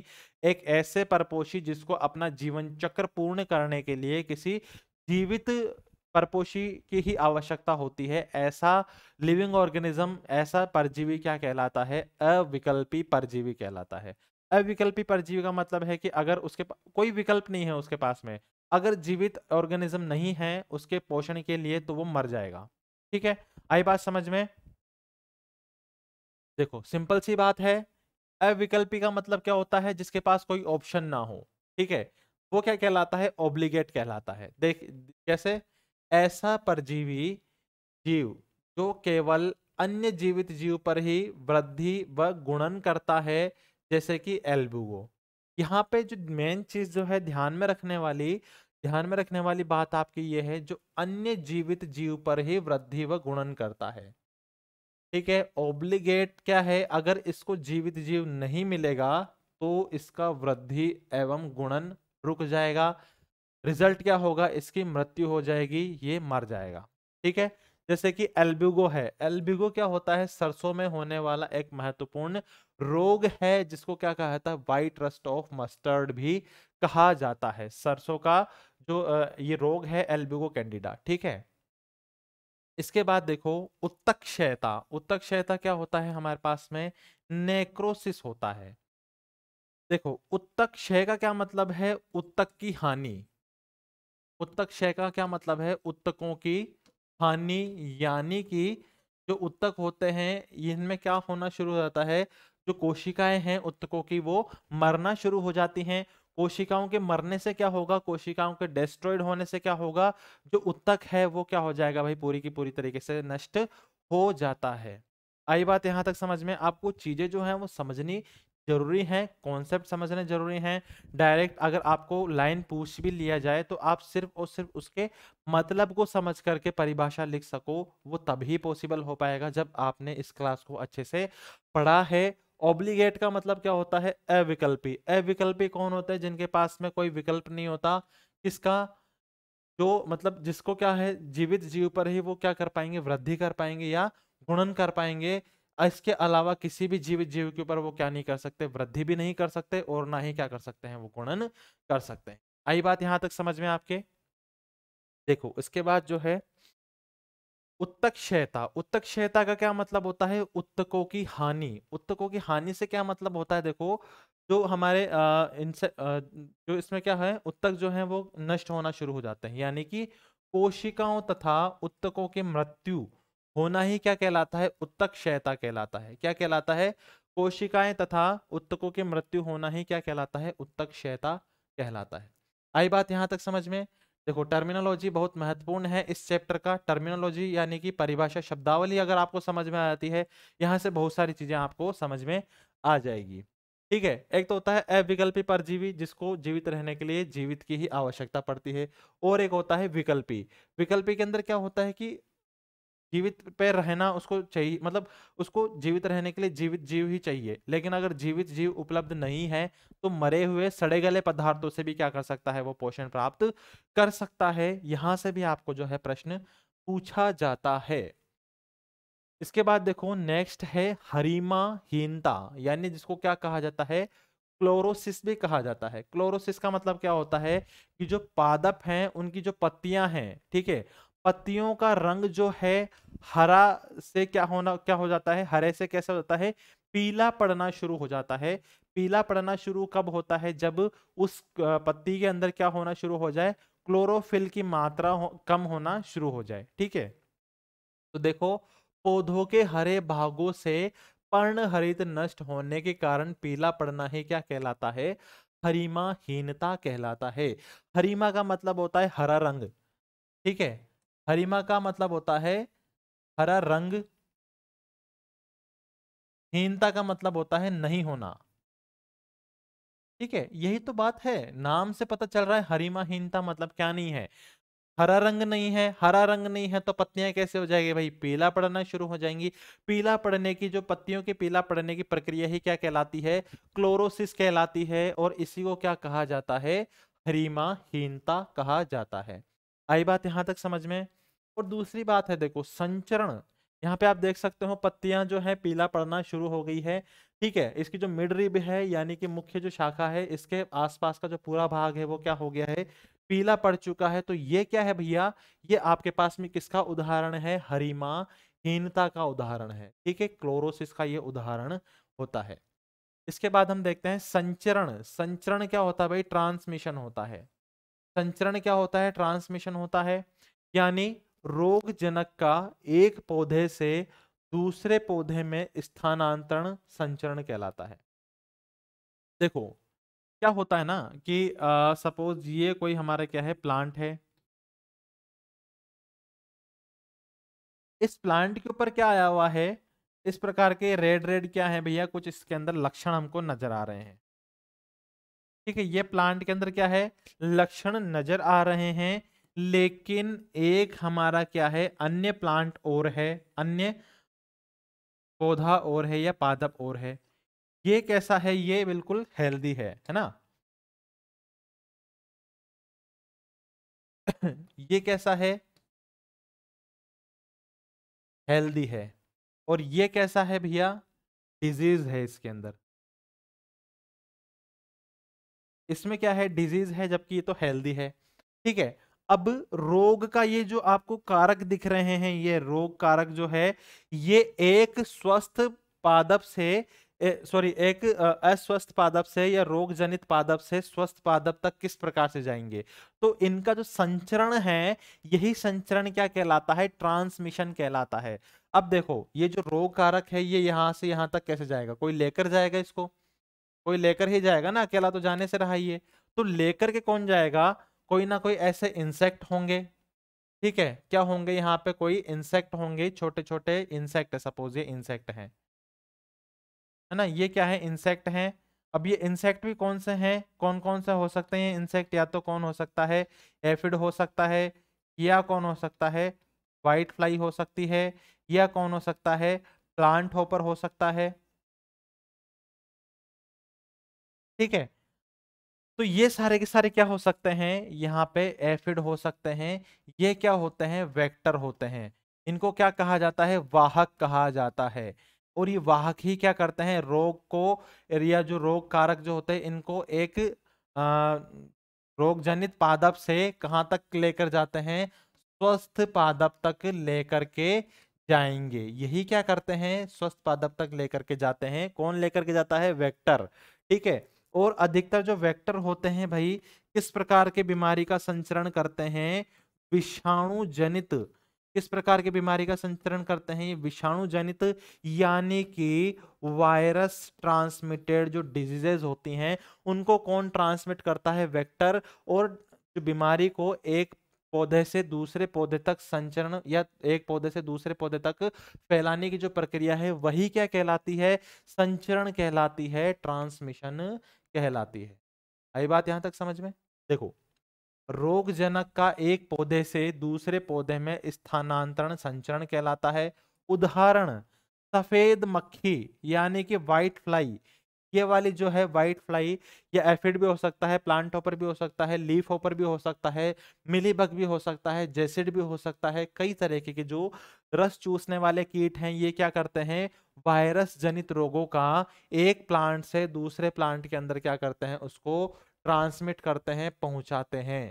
एक ऐसे परपोषी जिसको अपना जीवन चक्र पूर्ण करने के लिए किसी जीवित परपोशी की ही आवश्यकता होती है ऐसा लिविंग ऑर्गेनिज्म ऐसा परजीवी क्या कहलाता है अविकल्पी परजीवी कहलाता है अविकल्पी परजीवी का मतलब है कि अगर उसके कोई विकल्प नहीं है उसके पास में अगर जीवित ऑर्गेनिज्म नहीं है उसके पोषण के लिए तो वो मर जाएगा ठीक है आई बात समझ में देखो सिंपल सी बात है अविकल्पी का मतलब क्या होता है जिसके पास कोई ऑप्शन ना हो ठीक है वो क्या कहलाता है ऑब्लिगेट कहलाता है देख कैसे ऐसा परजीवी जीव जो केवल अन्य जीवित जीव पर ही वृद्धि व गुणन करता है जैसे कि एल्बुगो यहाँ पे जो मेन चीज जो है ध्यान में रखने वाली ध्यान में रखने वाली बात आपकी ये है जो अन्य जीवित जीव पर ही वृद्धि व गुणन करता है ठीक है ओब्लिगेट क्या है अगर इसको जीवित जीव नहीं मिलेगा तो इसका वृद्धि एवं गुणन रुक जाएगा रिजल्ट क्या होगा इसकी मृत्यु हो जाएगी ये मर जाएगा ठीक है जैसे कि एल्ब्यूगो है एल्ब्यूगो क्या होता है सरसों में होने वाला एक महत्वपूर्ण रोग है जिसको क्या कहा जाता है वाइट रस्ट ऑफ मस्टर्ड भी कहा जाता है सरसों का जो ये रोग है एल्ब्यूगो कैंडिडा ठीक है इसके बाद देखो उत्तक उत्तक उत्तक्षयता क्या होता है हमारे पास में नेक्रोसिस होता है देखो उत्तक क्षय का क्या मतलब है उत्तक की हानि उत्तक क्षय का क्या मतलब है उत्तकों की हानि यानी कि जो उत्तक होते हैं इनमें क्या होना शुरू हो जाता है जो कोशिकाएं हैं उत्तकों की वो मरना शुरू हो जाती हैं कोशिकाओं के मरने से क्या होगा कोशिकाओं के डेस्ट्रॉयड होने से क्या होगा जो उत्तक है वो क्या हो जाएगा भाई पूरी की पूरी तरीके से नष्ट हो जाता है आई बात यहाँ तक समझ में आपको चीज़ें जो हैं वो समझनी जरूरी है कॉन्सेप्ट समझने जरूरी हैं डायरेक्ट अगर आपको लाइन पूछ भी लिया जाए तो आप सिर्फ और सिर्फ उसके मतलब को समझ करके परिभाषा लिख सको वो तभी पॉसिबल हो पाएगा जब आपने इस क्लास को अच्छे से पढ़ा है ऑब्लीगेट का मतलब क्या होता है अविकल्पी अविकल्पी कौन होता है जिनके पास में कोई विकल्प नहीं होता किसका जो मतलब जिसको क्या है जीवित जीव पर ही वो क्या कर पाएंगे वृद्धि कर पाएंगे या गुणन कर पाएंगे इसके अलावा किसी भी जीवित जीव के ऊपर वो क्या नहीं कर सकते वृद्धि भी नहीं कर सकते और ना ही क्या कर सकते हैं वो गुणन कर सकते हैं आई बात यहां तक समझ में आपके देखो इसके बाद जो है उत्तक क्षयता उत्तक क्षयता का क्या मतलब होता है उत्तकों की हानि उत्तकों की हानि से क्या मतलब होता है देखो जो हमारे इनसे जो इसमें क्या है उत्तक जो है वो नष्ट होना शुरू हो जाते हैं यानी कि कोशिकाओं तथा उत्तकों के मृत्यु होना ही क्या कहलाता है उत्तक क्षयता कहलाता है क्या कहलाता है कोशिकाएं तथा उत्तकों की मृत्यु होना ही क्या कहलाता है उत्तक क्षयता कहलाता है आई बात यहाँ तक समझ में देखो टर्मिनोलॉजी बहुत महत्वपूर्ण है इस चैप्टर का टर्मिनोलॉजी यानी कि परिभाषा शब्दावली अगर आपको समझ में आ जाती है यहाँ से बहुत सारी चीजें आपको समझ में आ जाएगी ठीक है एक तो होता है अविकल्पी परजीवी जिसको जीवित रहने के लिए जीवित की ही आवश्यकता पड़ती है और एक होता है विकल्पी विकल्पी के अंदर क्या होता है कि जीवित पे रहना उसको चाहिए मतलब उसको जीवित रहने के लिए जीवित जीव ही चाहिए लेकिन अगर जीवित जीव उपलब्ध नहीं है तो मरे हुए सड़े गले पदार्थों से भी क्या कर सकता है वो पोषण प्राप्त कर सकता है यहां से भी आपको जो है प्रश्न पूछा जाता है इसके बाद देखो नेक्स्ट है हरिमा हीनता यानी जिसको क्या कहा जाता है क्लोरोसिस भी कहा जाता है क्लोरोसिस का मतलब क्या होता है कि जो पादप हैं उनकी जो पत्तियां हैं ठीक है पत्तियों का रंग जो है हरा से क्या होना क्या हो जाता है हरे से कैसा हो जाता है पीला पड़ना शुरू हो जाता है पीला पड़ना शुरू कब होता है जब उस पत्ती के अंदर क्या होना शुरू हो जाए क्लोरोफिल की मात्रा हो, कम होना शुरू हो जाए ठीक है तो देखो पौधों के हरे भागों से पर्ण हरित नष्ट होने के कारण पीला पड़ना ही क्या कहलाता है हरिमाहीनता कहलाता है हरिमा का मतलब होता है हरा रंग ठीक है हरिमा का मतलब होता है हरा रंग हीनता का मतलब होता है नहीं होना ठीक है यही तो बात है नाम से पता चल रहा है हरिमा हीनता मतलब क्या नहीं है हरा रंग नहीं है हरा रंग नहीं है तो पत्तियां कैसे हो जाएगी भाई पीला पड़ना शुरू हो जाएंगी पीला पड़ने की जो पत्तियों के पीला पड़ने की प्रक्रिया ही क्या कहलाती है क्लोरोसिस कहलाती है और इसी को क्या कहा जाता है हरिमा हीनता कहा जाता है आई बात यहां तक समझ में और दूसरी बात है देखो संचरण यहाँ पे आप देख सकते हो पत्तियां जो है पीला पड़ना शुरू हो गई है ठीक है इसकी जो मिड रिब है यानी कि मुख्य जो शाखा है इसके आसपास का जो पूरा भाग है वो क्या हो गया है पीला पड़ चुका है तो ये क्या है भैया ये आपके पास में किसका उदाहरण है हरिमा हीनता का उदाहरण है ठीक है क्लोरोसिस का ये उदाहरण होता है इसके बाद हम देखते हैं संचरण संचरण क्या होता है भाई ट्रांसमिशन होता है संचरण क्या होता है ट्रांसमिशन होता है यानी रोगजनक का एक पौधे से दूसरे पौधे में स्थानांतरण संचरण कहलाता है देखो क्या होता है ना कि सपोज ये कोई हमारा क्या है प्लांट है इस प्लांट के ऊपर क्या आया हुआ है इस प्रकार के रेड रेड क्या है भैया कुछ इसके अंदर लक्षण हमको नजर आ रहे हैं ठीक है ये प्लांट के अंदर क्या है लक्षण नजर आ रहे हैं लेकिन एक हमारा क्या है अन्य प्लांट और है अन्य पौधा और है या पादप और है ये कैसा है ये बिल्कुल हेल्दी है है ना ये कैसा है हेल्दी है और ये कैसा है भैया डिजीज है इसके अंदर इसमें क्या है डिजीज है जबकि ये तो हेल्दी है ठीक है अब रोग का ये जो आपको कारक दिख रहे हैं ये रोग कारक जो है ये एक स्वस्थ पादप से सॉरी एक अस्वस्थ पादप से या रोग जनित पादप से स्वस्थ पादप तक किस प्रकार से जाएंगे तो इनका जो संचरण है यही संचरण क्या कहलाता है ट्रांसमिशन कहलाता है अब देखो ये जो रोग कारक है ये यहां से यहाँ तक कैसे जाएगा कोई लेकर जाएगा इसको कोई लेकर ही जाएगा ना अकेला तो जाने से रहा ये तो लेकर के कौन जाएगा कोई ना कोई ऐसे इंसेक्ट होंगे ठीक है क्या होंगे यहाँ पे कोई इंसेक्ट होंगे छोटे छोटे इंसेक्ट सपोज ये इंसेक्ट हैं है ना ये क्या है इंसेक्ट हैं अब ये इंसेक्ट भी कौन से हैं कौन कौन से हो सकते हैं इंसेक्ट या तो कौन हो सकता है एफिड हो सकता है या कौन हो सकता है वाइट फ्लाई हो सकती है या कौन हो सकता है प्लांट होपर हो सकता है ठीक है तो ये सारे के सारे क्या हो सकते हैं यहाँ पे एफिड हो सकते हैं ये क्या होते हैं वेक्टर होते हैं इनको क्या कहा जाता है वाहक कहा जाता है और ये वाहक ही क्या करते हैं रोग को या जो रोग कारक जो होते हैं इनको एक रोग जनित पादप से कहाँ तक लेकर जाते हैं स्वस्थ पादप तक लेकर के जाएंगे यही क्या करते हैं स्वस्थ पादप तक लेकर के जाते हैं कौन लेकर के जाता है वेक्टर ठीक है और अधिकतर जो वेक्टर होते हैं भाई किस प्रकार के बीमारी का संचरण करते हैं विषाणु जनित किस प्रकार की बीमारी का संचरण करते हैं ये विषाणु जनित यानी कि वायरस ट्रांसमिटेड जो डिजीजेज होती हैं उनको कौन ट्रांसमिट करता है वेक्टर और जो बीमारी को एक पौधे से दूसरे पौधे तक संचरण या एक पौधे से दूसरे पौधे तक फैलाने की जो प्रक्रिया है वही क्या कहलाती है संचरण कहलाती है ट्रांसमिशन कहलाती है आई बात यहाँ तक समझ में देखो रोगजनक का एक पौधे से दूसरे पौधे में स्थानांतरण संचरण कहलाता है उदाहरण सफेद मक्खी यानी कि वाइट फ्लाई ये वाली जो है वाइट फ्लाई ये एफिड भी हो सकता है प्लांट हॉपर भी हो सकता है लीफ ऊपर भी हो सकता है मिलीबग भी हो सकता है जेसिड भी हो सकता है कई तरीके के जो रस चूसने वाले कीट हैं ये क्या करते हैं वायरस जनित रोगों का एक प्लांट से दूसरे प्लांट के अंदर क्या करते हैं उसको ट्रांसमिट करते हैं पहुंचाते हैं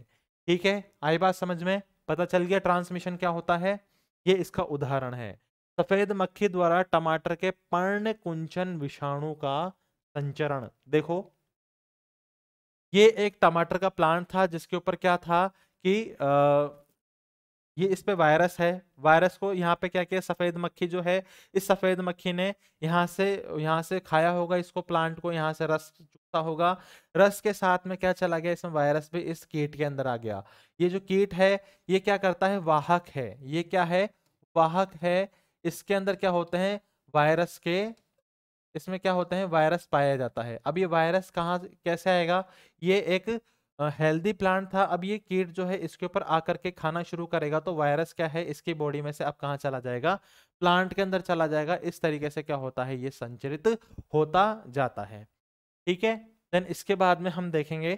ठीक है आई बात समझ में पता चल गया ट्रांसमिशन क्या होता है ये इसका उदाहरण है सफेद मक्खी द्वारा टमाटर के पर्ण कुंचन विषाणु का संचरण देखो ये एक टमाटर का प्लांट था जिसके ऊपर क्या था कि आ, ये इस पे वायरस है वायरस को यहाँ पे क्या किया सफ़ेद मक्खी जो है इस सफ़ेद मक्खी ने यहाँ से यहाँ से खाया होगा इसको प्लांट को यहाँ से रस चुकता होगा रस के साथ में क्या चला गया इसमें वायरस भी इस कीट के अंदर आ गया ये जो कीट है ये क्या करता है वाहक है ये क्या है वाहक है इसके अंदर क्या होते हैं वायरस के इसमें क्या होते हैं वायरस पाया जाता है अब ये वायरस कहाँ कैसे आएगा ये एक हेल्दी प्लांट था अब ये कीट जो है इसके ऊपर आकर के खाना शुरू करेगा तो वायरस क्या है इसकी बॉडी में से अब कहाँ चला जाएगा प्लांट के अंदर चला जाएगा इस तरीके से क्या होता है ये संचरित होता जाता है ठीक है देन इसके बाद में हम देखेंगे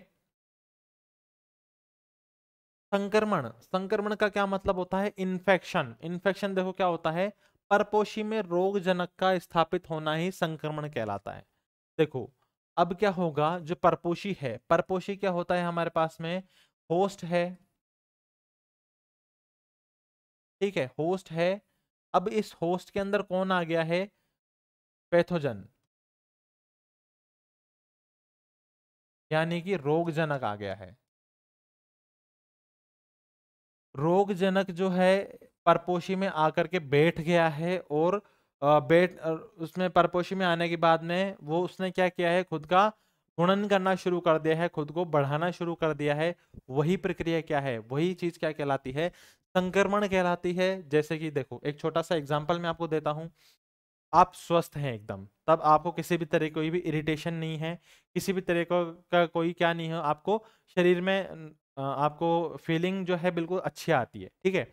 संक्रमण संक्रमण का क्या मतलब होता है इन्फेक्शन इन्फेक्शन देखो क्या होता है परपोशी में रोगजनक का स्थापित होना ही संक्रमण कहलाता है देखो अब क्या होगा जो परपोशी है परपोशी क्या होता है हमारे पास में होस्ट है ठीक है होस्ट है अब इस होस्ट के अंदर कौन आ गया है पैथोजन यानी कि रोगजनक आ गया है रोगजनक जो है परपोशी में आकर के बैठ गया है और बेट उसमें परपोशी में आने के बाद में वो उसने क्या किया है खुद का गुणन करना शुरू कर दिया है खुद को बढ़ाना शुरू कर दिया है वही प्रक्रिया क्या है वही चीज क्या कहलाती है संक्रमण कहलाती है जैसे कि देखो एक छोटा सा एग्जाम्पल मैं आपको देता हूँ आप स्वस्थ हैं एकदम तब आपको किसी भी तरह कोई भी इरिटेशन नहीं है किसी भी तरह का कोई क्या नहीं है आपको शरीर में आपको फीलिंग जो है बिल्कुल अच्छी आती है ठीक है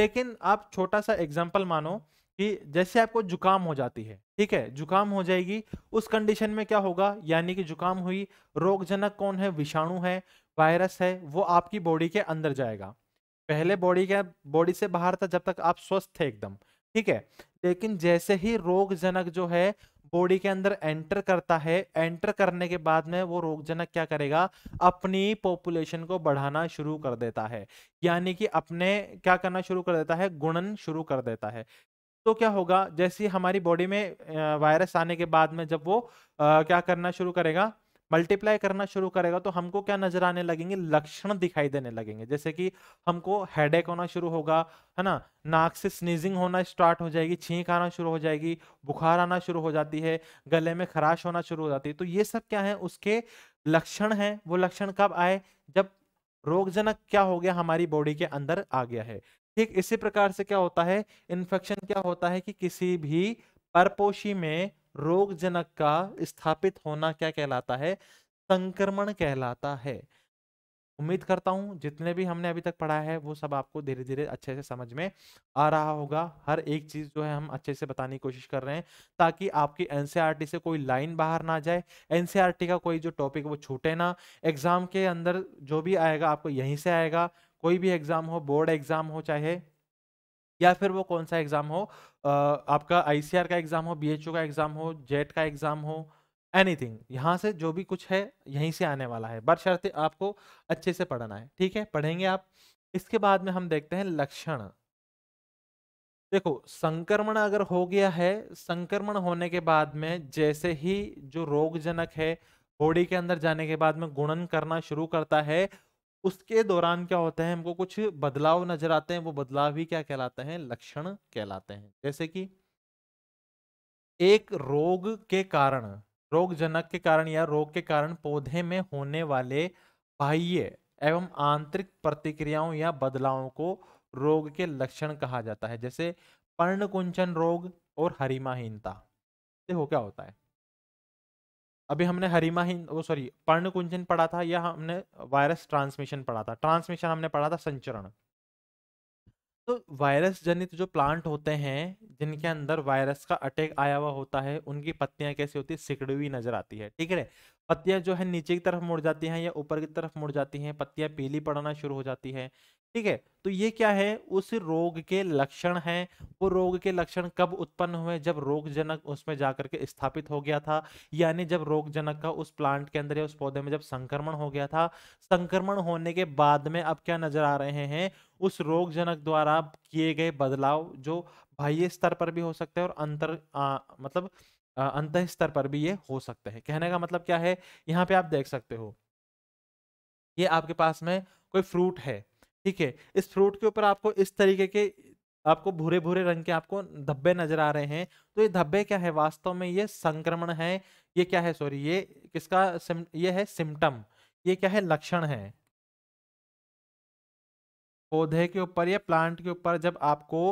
लेकिन आप छोटा सा एग्जाम्पल मानो कि जैसे आपको जुकाम हो जाती है ठीक है जुकाम हो जाएगी उस कंडीशन में क्या होगा यानी कि जुकाम हुई रोगजनक कौन है विषाणु है वायरस है वो आपकी बॉडी के अंदर जाएगा पहले बॉडी के बॉडी से बाहर था जब तक आप स्वस्थ थे एकदम ठीक है लेकिन जैसे ही रोगजनक जो है बॉडी के अंदर एंटर करता है एंटर करने के बाद में वो रोगजनक क्या करेगा अपनी पॉपुलेशन को बढ़ाना शुरू कर देता है यानी कि अपने क्या करना शुरू कर देता है गुणन शुरू कर देता है तो क्या होगा जैसे हमारी बॉडी में वायरस आने के बाद में जब वो आ, क्या करना शुरू करेगा मल्टीप्लाई करना शुरू करेगा तो हमको क्या नजर आने लगेंगे लक्षण दिखाई देने लगेंगे जैसे कि हमको हेडेक होना शुरू होगा है ना नाक से स्नीजिंग होना स्टार्ट हो जाएगी छींक आना शुरू हो जाएगी बुखार आना शुरू हो जाती है गले में खराश होना शुरू हो जाती है तो ये सब क्या है उसके लक्षण है वो लक्षण कब आए जब रोगजनक क्या हो गया हमारी बॉडी के अंदर आ गया है ठीक इसी प्रकार से क्या होता है इन्फेक्शन क्या होता है कि किसी भी परपोशी में रोगजनक का स्थापित होना क्या कहलाता है संक्रमण कहलाता है उम्मीद करता हूं जितने भी हमने अभी तक पढ़ा है वो सब आपको धीरे धीरे अच्छे से समझ में आ रहा होगा हर एक चीज़ जो है हम अच्छे से बताने की कोशिश कर रहे हैं ताकि आपकी एनसीईआरटी e से कोई लाइन बाहर ना जाए एनसीईआरटी e का कोई जो टॉपिक वो छूटे ना एग्जाम के अंदर जो भी आएगा आपको यहीं से आएगा कोई भी एग्ज़ाम हो बोर्ड एग्ज़ाम हो चाहे या फिर वो कौन सा एग्ज़ाम हो आपका आईसीआर का एग्ज़ाम हो बीएचयू का एग्ज़ाम हो जेट का एग्ज़ाम हो एनीथिंग यहाँ से जो भी कुछ है यहीं से आने वाला है बशर्ते आपको अच्छे से पढ़ना है ठीक है पढ़ेंगे आप इसके बाद में हम देखते हैं लक्षण देखो संक्रमण अगर हो गया है संक्रमण होने के बाद में जैसे ही जो रोगजनक है बॉडी के अंदर जाने के बाद में गुणन करना शुरू करता है उसके दौरान क्या होता है हमको कुछ बदलाव नजर आते हैं वो बदलाव ही क्या कहलाते हैं लक्षण कहलाते हैं जैसे कि एक रोग के कारण रोगजनक के कारण या रोग के कारण पौधे में होने वाले बाह्य एवं आंतरिक प्रतिक्रियाओं या बदलावों को रोग के लक्षण कहा जाता है जैसे पर्णकुंचन रोग और हरिमाहीनता देखो क्या होता है अभी हमने हरिमा ही वो सॉरी पर्ण कुंजन पढ़ा था या हमने वायरस ट्रांसमिशन पढ़ा था ट्रांसमिशन हमने पढ़ा था संचरण तो वायरस जनित जो प्लांट होते हैं जिनके अंदर वायरस का अटैक आया हुआ होता है उनकी पत्तियां कैसी होती है सिकड़ी हुई नजर आती है ठीक है पत्तियां जो है नीचे की तरफ मुड़ जाती हैं या ऊपर की तरफ मुड़ जाती हैं पत्तियां पीली पड़ना शुरू हो जाती है ठीक है तो ये क्या है उस रोग के लक्षण हैं वो रोग के लक्षण कब उत्पन्न हुए जब रोगजनक उसमें जाकर के स्थापित हो गया था यानी जब रोगजनक का उस प्लांट के अंदर या उस पौधे में जब संक्रमण हो गया था संक्रमण होने के बाद में अब क्या नजर आ रहे हैं उस रोगजनक द्वारा किए गए बदलाव जो बाह्य स्तर पर भी हो सकते हैं और अंतर आ, मतलब अंत स्तर पर भी ये हो सकते हैं कहने का मतलब क्या है यहाँ पे आप देख सकते हो ये आपके पास में कोई फ्रूट है ठीक है इस फ्रूट के ऊपर आपको इस तरीके के आपको भूरे भूरे रंग के आपको धब्बे नजर आ रहे हैं तो ये धब्बे क्या है वास्तव में ये संक्रमण है ये क्या है सॉरी ये किसका सिम, ये है सिम्टम ये क्या है लक्षण है पौधे के ऊपर या प्लांट के ऊपर जब आपको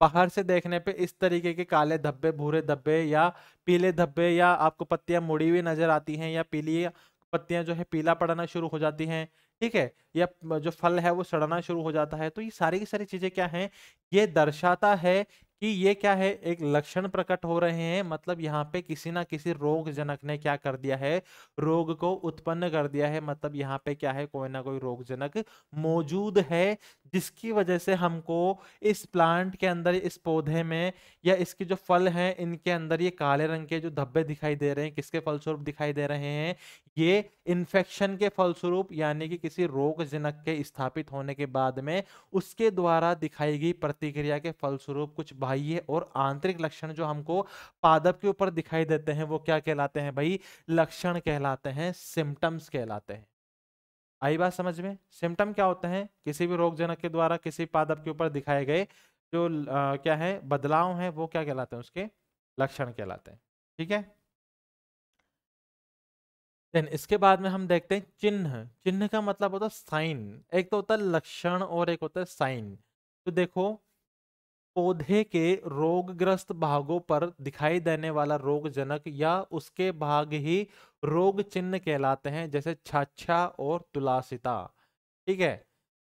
बाहर से देखने पे इस तरीके के काले धब्बे भूरे धब्बे या पीले धब्बे या आपको पत्तियां मुड़ी हुई नजर आती हैं या पीली पत्तियां जो है पीला पड़ना शुरू हो जाती हैं ठीक है या जो फल है वो सड़ना शुरू हो जाता है तो ये सारी की सारी चीजें क्या हैं ये दर्शाता है कि ये क्या है एक लक्षण प्रकट हो रहे हैं मतलब यहाँ पे किसी ना किसी रोग जनक ने क्या कर दिया है रोग को उत्पन्न कर दिया है मतलब यहाँ पे क्या है कोई ना कोई रोग जनक मौजूद है जिसकी वजह से हमको इस प्लांट के अंदर इस पौधे में या इसके जो फल हैं इनके अंदर ये काले रंग के जो धब्बे दिखाई दे रहे हैं किसके फलस्वरूप दिखाई दे रहे हैं ये इन्फेक्शन के फलस्वरूप यानी कि किसी रोग जनक के स्थापित होने के बाद में उसके द्वारा दिखाई गई प्रतिक्रिया के फलस्वरूप कुछ बाह्य और आंतरिक लक्षण जो हमको पादप के ऊपर दिखाई देते हैं वो क्या कहलाते हैं भाई लक्षण कहलाते हैं सिम्टम्स कहलाते हैं आई बात समझ में सिम्टम क्या होते हैं किसी भी रोगजनक के द्वारा किसी पादप के ऊपर दिखाए गए जो आ, क्या है बदलाव है वो क्या कहलाते हैं उसके लक्षण कहलाते हैं ठीक है देन इसके बाद में हम देखते हैं चिन्ह चिन्ह का मतलब होता है साइन एक तो होता है लक्षण और एक होता है साइन तो देखो पौधे के रोगग्रस्त भागों पर दिखाई देने वाला रोगजनक या उसके भाग ही रोग चिन्ह कहलाते हैं जैसे छाछा और तुलासिता ठीक है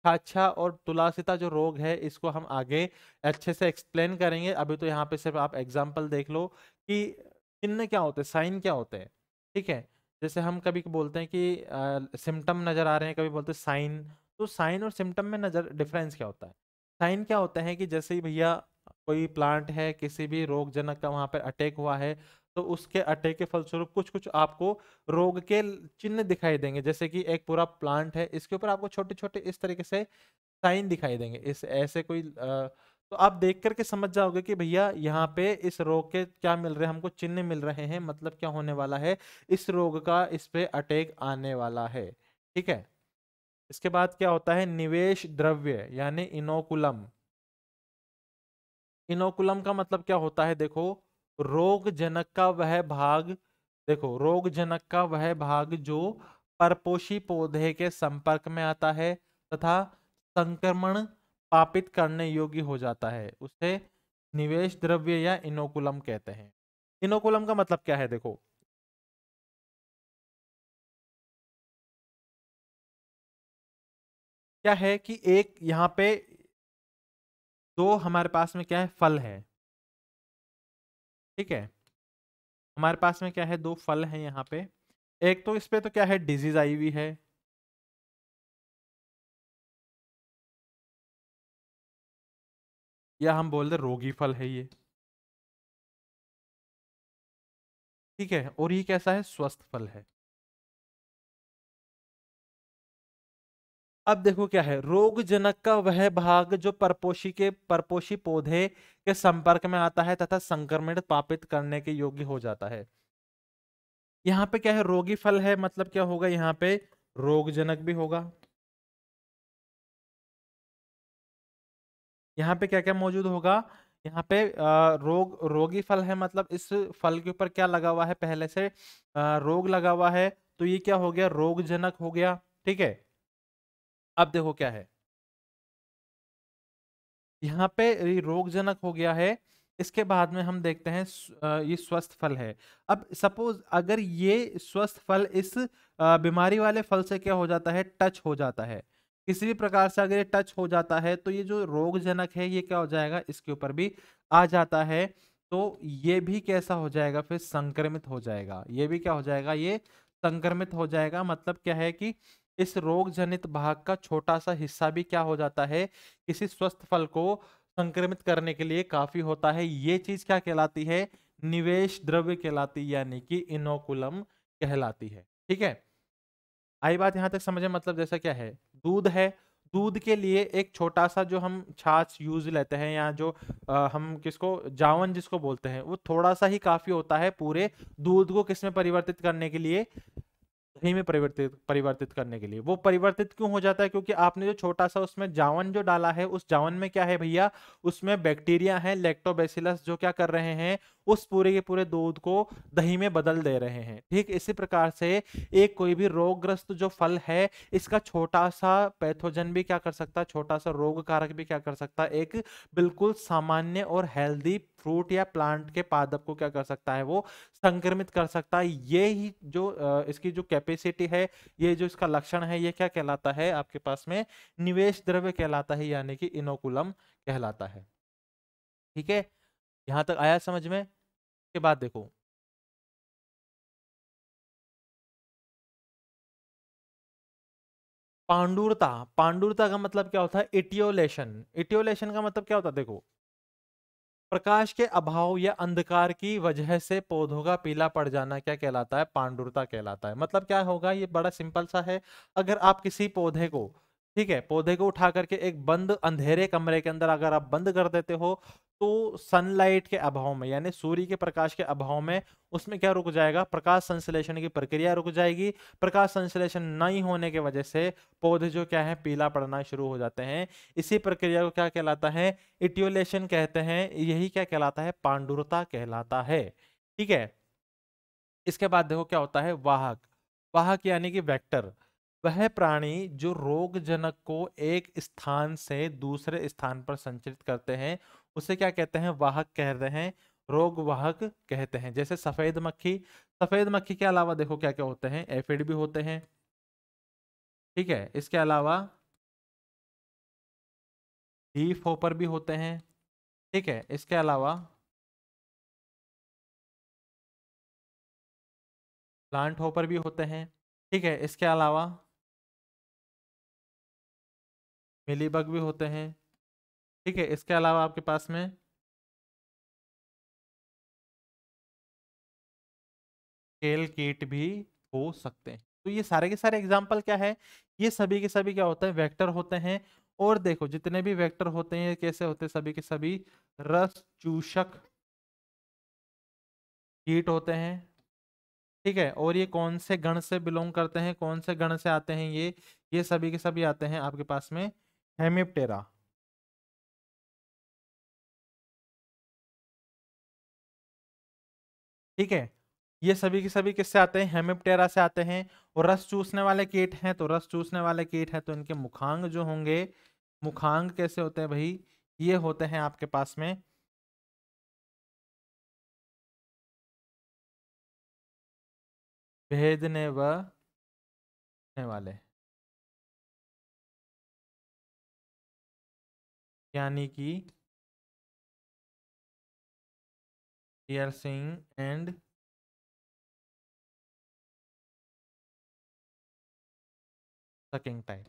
छाछा और तुलासिता जो रोग है इसको हम आगे अच्छे से एक्सप्लेन करेंगे अभी तो यहाँ पे सिर्फ आप एग्जाम्पल देख लो कि चिन्ह क्या होते हैं साइन क्या होते हैं ठीक है जैसे हम कभी बोलते हैं कि सिम्टम नज़र आ रहे हैं कभी बोलते हैं साइन तो साइन और सिम्टम में नज़र डिफरेंस क्या होता है साइन क्या होता है कि जैसे ही भैया कोई प्लांट है किसी भी रोगजनक का वहाँ पर अटैक हुआ है तो उसके अटैक के फलस्वरूप कुछ कुछ आपको रोग के चिन्ह दिखाई देंगे जैसे कि एक पूरा प्लांट है इसके ऊपर आपको छोटे छोटे इस तरीके से साइन दिखाई देंगे इस ऐसे कोई आ, तो आप देख करके समझ जाओगे कि भैया यहाँ पे इस रोग के क्या मिल रहे हैं हमको चिन्ह मिल रहे हैं मतलब क्या होने वाला है इस रोग का इस पे अटैक आने वाला है ठीक है इसके बाद क्या होता है निवेश द्रव्य यानी इनोकुलम इनोकुलम का मतलब क्या होता है देखो रोग जनक का वह भाग देखो रोग जनक का वह भाग जो परपोषी पौधे के संपर्क में आता है तथा संक्रमण पापित करने योग्य हो जाता है उसे निवेश द्रव्य या इनोकुलम कहते हैं इनोकुलम का मतलब क्या है देखो क्या है कि एक यहाँ पे दो हमारे पास में क्या है फल है ठीक है हमारे पास में क्या है दो फल है यहाँ पे एक तो इस पे तो क्या है डिजीज आई हुई है या हम बोल दे रोगी फल है ये ठीक है और ये कैसा है स्वस्थ फल है अब देखो क्या है रोगजनक का वह भाग जो परपोशी के परपोशी पौधे के संपर्क में आता है तथा संक्रमित पापित करने के योग्य हो जाता है यहाँ पे क्या है रोगी फल है मतलब क्या होगा यहाँ पे रोगजनक भी होगा यहाँ पे क्या क्या मौजूद होगा यहाँ पे रोग रोगी फल है मतलब इस फल के ऊपर क्या लगा हुआ है पहले से रोग लगा हुआ है तो ये क्या हो गया रोगजनक हो गया ठीक है अब देखो क्या है यहाँ पे रोगजनक हो गया है इसके बाद में हम देखते हैं ये स्वस्थ फल है अब सपोज अगर ये स्वस्थ फल इस बीमारी वाले फल से क्या हो जाता है टच हो जाता है किसी भी प्रकार से अगर ये टच हो जाता है तो ये जो रोगजनक है ये क्या हो जाएगा इसके ऊपर भी आ जाता है तो ये भी कैसा हो जाएगा फिर संक्रमित हो जाएगा ये भी क्या हो जाएगा ये संक्रमित हो जाएगा मतलब क्या है कि इस रोग जनित भाग का छोटा सा हिस्सा भी क्या हो जाता है किसी स्वस्थ फल को संक्रमित करने के लिए काफी होता है ये चीज क्या कहलाती है निवेश द्रव्य कहलाती यानी कि इनोकुलम कहलाती है ठीक है आई बात यहाँ तक समझे मतलब जैसा क्या है दूध है दूध के लिए एक छोटा सा जो हम छाछ यूज लेते हैं या जो आ, हम किसको जावन जिसको बोलते हैं वो थोड़ा सा ही काफी होता है पूरे दूध को किसमें परिवर्तित करने के लिए दही में परिवर्तित परिवर्तित करने के लिए वो परिवर्तित क्यों हो जाता है क्योंकि आपने जो छोटा सा उसमें जावन जो डाला है उस जावन में क्या है भैया उसमें बैक्टीरिया है लेक्टोबेसिलस जो क्या कर रहे हैं उस पूरे के पूरे दूध को दही में बदल दे रहे हैं ठीक इसी प्रकार से एक कोई भी रोगग्रस्त जो फल है इसका छोटा सा पैथोजन भी क्या कर सकता है छोटा सा रोग कारक भी क्या कर सकता है एक बिल्कुल सामान्य और हेल्दी फ्रूट या प्लांट के पादप को क्या कर सकता है वो संक्रमित कर सकता है ये ही जो इसकी जो कैपेसिटी है ये जो इसका लक्षण है ये क्या कहलाता है आपके पास में निवेश द्रव्य कहलाता है यानी कि इनोकुलम कहलाता है ठीक है यहां तक आया समझ में उसके बाद देखो पांडुरता पांडुरता का मतलब क्या होता है इटियोलेशन इटियोलेशन का मतलब क्या होता है देखो प्रकाश के अभाव या अंधकार की वजह से पौधों का पीला पड़ जाना क्या कहलाता है पांडुरता कहलाता है मतलब क्या होगा ये बड़ा सिंपल सा है अगर आप किसी पौधे को ठीक है पौधे को उठा करके एक बंद अंधेरे कमरे के अंदर अगर आप बंद कर देते हो तो सनलाइट के अभाव में यानी सूर्य के प्रकाश के अभाव में उसमें क्या रुक जाएगा प्रकाश संश्लेषण की प्रक्रिया रुक जाएगी प्रकाश संश्लेषण नहीं होने के वजह से पौधे जो क्या है पीला पड़ना शुरू हो जाते हैं इसी प्रक्रिया को क्या कहलाता है इट्योलेशन कहते हैं यही क्या कहलाता है पांडुरता कहलाता है ठीक है इसके बाद देखो क्या होता है वाहक वाहक यानी कि वैक्टर वह प्राणी जो रोगजनक को एक स्थान से दूसरे स्थान पर संचरित करते हैं उसे क्या कहते हैं वाहक कह रहे हैं रोग वाहक कहते हैं जैसे सफेद मक्खी सफेद मक्खी के अलावा देखो क्या क्या होते हैं एफिड भी होते हैं ठीक है इसके अलावा हीफ होपर भी होते हैं ठीक है इसके अलावा प्लांट होपर भी होते हैं ठीक है इसके अलावा मिलीबग भी होते हैं ठीक है इसके अलावा आपके पास में स्केल किट भी हो सकते हैं तो ये सारे के सारे एग्जाम्पल क्या है ये सभी के सभी क्या होते हैं वेक्टर होते हैं और देखो जितने भी वेक्टर होते हैं कैसे होते हैं सभी के सभी रस चूषक कीट होते हैं ठीक है और ये कौन से गण से बिलोंग करते हैं कौन से गण से आते हैं ये ये सभी के सभी आते हैं आपके पास में हेमिप्टेरा ठीक है ये सभी के सभी किससे आते हैं हेमिप्टेरा से आते हैं और रस चूसने वाले कीट हैं तो रस चूसने वाले कीट हैं तो इनके मुखांग जो होंगे मुखांग कैसे होते हैं भाई ये होते हैं आपके पास में भेदने वे वाले यानी कि we are saying and sucking time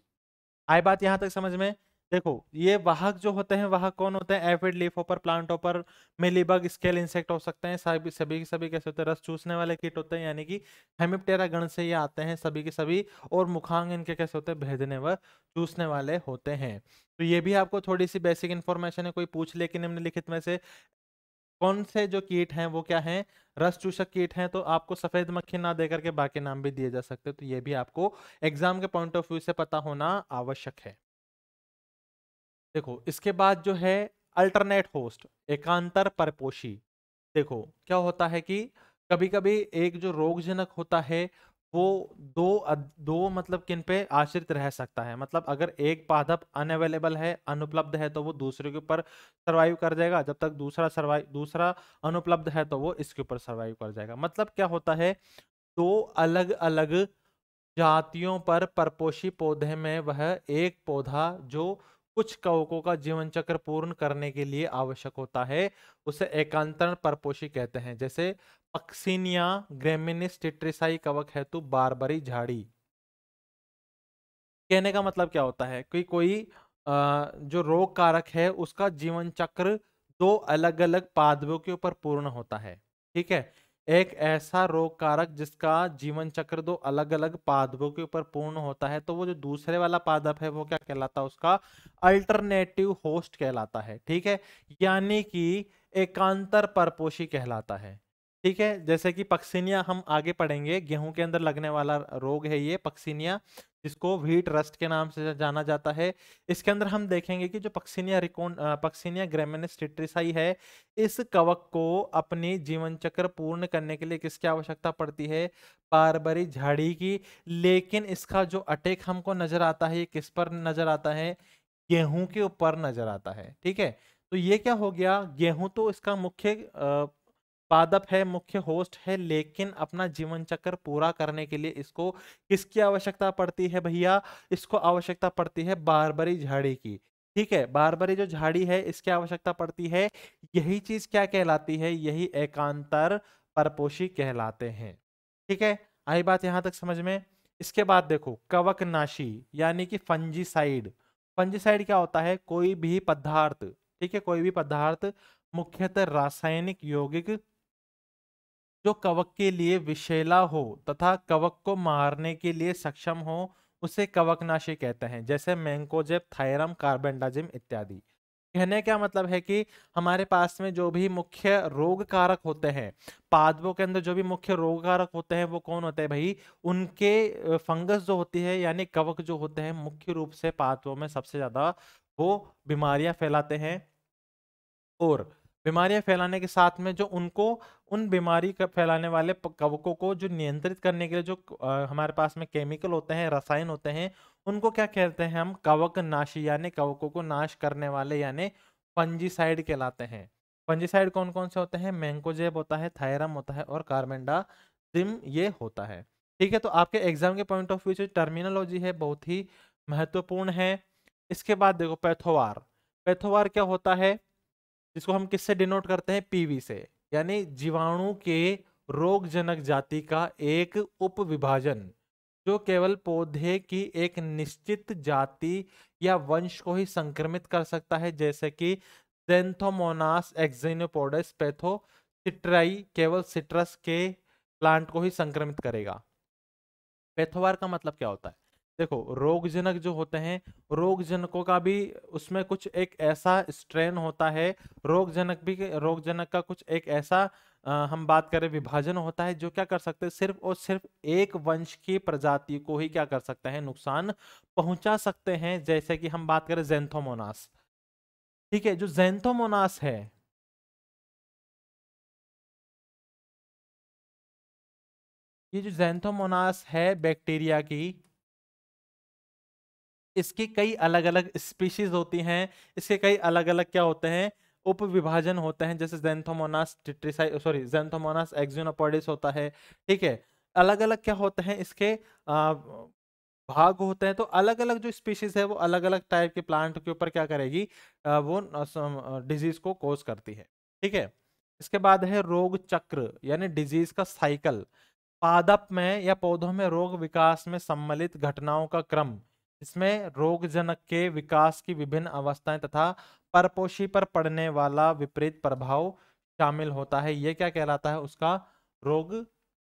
आई बात यहाँ तक समझ में देखो ये वाहक जो होते हैं वाहक कौन होते हैं aphid leaf hopper plant hopper mealybug scale insect हो सकते हैं सभी सभी के सभी कैसे होते हैं रस चूसने वाले कीट होते हैं यानी कि हेमिप्टेरा गण से ये आते हैं सभी के सभी और मुखांग इनके कैसे होते हैं भेदने व चूसने वाले होते हैं तो ये भी आपको थोड़ी सी बेसिक इन्फॉर्मेशन है कोई पूछ लेकिन निम्नलिखित में से कौन से जो कीट हैं वो क्या हैं रस चूषक कीट हैं तो आपको सफेद मक्खी ना देकर के बाकी नाम भी दिए जा सकते तो ये भी आपको एग्जाम के पॉइंट ऑफ व्यू से पता होना आवश्यक है देखो इसके बाद जो है अल्टरनेट होस्ट एकांतर परपोशी देखो क्या होता है कि कभी कभी एक जो रोगजनक होता है वो दो दो मतलब किन पे आश्रित रह सकता है मतलब अगर एक पादप अनअवेलेबल है अनुपलब्ध है तो वो दूसरे के ऊपर सर्वाइव कर जाएगा जब तक दूसरा सर्वाइव दूसरा अनुपलब्ध है तो वो इसके ऊपर सर्वाइव कर जाएगा मतलब क्या होता है दो अलग अलग जातियों पर परपोषी पौधे में वह एक पौधा जो कुछ कवकों का जीवन चक्र पूर्ण करने के लिए आवश्यक होता है उसे एकांतरण परपोषी कहते हैं जैसे पक्सिनिया ग्रेमिनिस टिट्रिसाई कवक हेतु बारबरी झाड़ी कहने का मतलब क्या होता है कि कोई जो रोग कारक है उसका जीवन चक्र दो अलग अलग पादवों के ऊपर पूर्ण होता है ठीक है एक ऐसा रोग कारक जिसका जीवन चक्र दो अलग अलग पादपों के ऊपर पूर्ण होता है तो वो जो दूसरे वाला पादप है वो क्या कहलाता है उसका अल्टरनेटिव होस्ट कहलाता है ठीक है यानी कि एकांतर परपोषी कहलाता है ठीक है जैसे कि पक्सिनिया हम आगे पढ़ेंगे गेहूं के अंदर लगने वाला रोग है ये पक्सिनिया जिसको व्हीट रस्ट के नाम से जाना जाता है इसके अंदर हम देखेंगे कि जो पक्सिनिया रिकोन पक्सिनिया ग्रेमेनिस है इस कवक को अपने जीवन चक्र पूर्ण करने के लिए किसकी आवश्यकता पड़ती है पारबरी झाड़ी की लेकिन इसका जो अटैक हमको नजर आता है किस पर नजर आता है गेहूं के ऊपर नजर आता है ठीक है तो ये क्या हो गया गेहूं तो इसका मुख्य पादप है मुख्य होस्ट है लेकिन अपना जीवन चक्र पूरा करने के लिए इसको किसकी आवश्यकता पड़ती है भैया इसको आवश्यकता पड़ती है बारबरी झाड़ी की ठीक है बारबरी जो झाड़ी है इसकी आवश्यकता पड़ती है यही चीज क्या कहलाती है यही एकांतर परपोशी कहलाते हैं ठीक है आई बात यहां तक समझ में इसके बाद देखो कवकनाशी यानी कि फंजीसाइड फंजीसाइड क्या होता है कोई भी पदार्थ ठीक है कोई भी पदार्थ मुख्यतः रासायनिक यौगिक जो कवक के लिए विषैला हो तथा कवक को मारने के लिए सक्षम हो उसे कवकनाशी कहते हैं जैसे मैंकोजेप थायरम कार्बेंडाजिम इत्यादि कहने का मतलब है कि हमारे पास में जो भी मुख्य रोग कारक होते हैं पादपों के अंदर जो भी मुख्य रोग कारक होते हैं वो कौन होते हैं भाई उनके फंगस जो होती है यानी कवक जो होते हैं मुख्य रूप से पादपों में सबसे ज्यादा वो बीमारियां फैलाते हैं और बीमारियां फैलाने के साथ में जो उनको उन बीमारी का फैलाने वाले कवकों को जो नियंत्रित करने के लिए जो हमारे पास में केमिकल होते हैं रसायन होते हैं उनको क्या कहते हैं हम कवक नाशी यानी कवकों को नाश करने वाले यानी फंजीसाइड कहलाते हैं फंजीसाइड कौन कौन से होते हैं मैंकोजेब होता है थायरम होता है और कार्बेंडा जिम ये होता है ठीक है तो आपके एग्जाम के पॉइंट ऑफ व्यू जो टर्मिनोलॉजी है बहुत ही महत्वपूर्ण है इसके बाद देखो पैथोवार पैथोवार क्या होता है जिसको हम किससे डिनोट करते हैं पीवी से यानी जीवाणु के रोगजनक जाति का एक उपविभाजन जो केवल पौधे की एक निश्चित जाति या वंश को ही संक्रमित कर सकता है जैसे कि जेंथोमोनास एक्जेनोपोडस पैथो सिट्राई केवल सिट्रस के प्लांट को ही संक्रमित करेगा पैथोवार का मतलब क्या होता है देखो रोगजनक जो होते हैं रोगजनकों का भी उसमें कुछ एक ऐसा स्ट्रेन होता है रोगजनक भी रोगजनक का कुछ एक ऐसा आ, हम बात करें विभाजन होता है जो क्या कर सकते हैं सिर्फ और सिर्फ एक वंश की प्रजाति को ही क्या कर सकते हैं नुकसान पहुंचा सकते हैं जैसे कि हम बात करें जेंथोमोनास ठीक है जो जेंथोमोनास है ये जो जेंथोमोनास है बैक्टीरिया की इसकी कई अलग अलग स्पीशीज होती हैं इसके कई अलग अलग क्या होते हैं उप विभाजन होते हैं जैसे जेंथोमोनास टिट्रीसाइ सॉरी जेंथोमोनास एक्जोनोपोडिस होता है ठीक है अलग अलग क्या होते हैं इसके आ, भाग होते हैं तो अलग अलग जो स्पीशीज है वो अलग अलग टाइप के प्लांट के ऊपर क्या करेगी आ, वो डिजीज को कोज करती है ठीक है इसके बाद है रोग चक्र यानी डिजीज का साइकिल पादप में या पौधों में रोग विकास में सम्मिलित घटनाओं का क्रम इसमें रोगजनक के विकास की विभिन्न अवस्थाएं तथा परपोषी पर पड़ने वाला विपरीत प्रभाव शामिल होता है ये क्या कहलाता है उसका रोग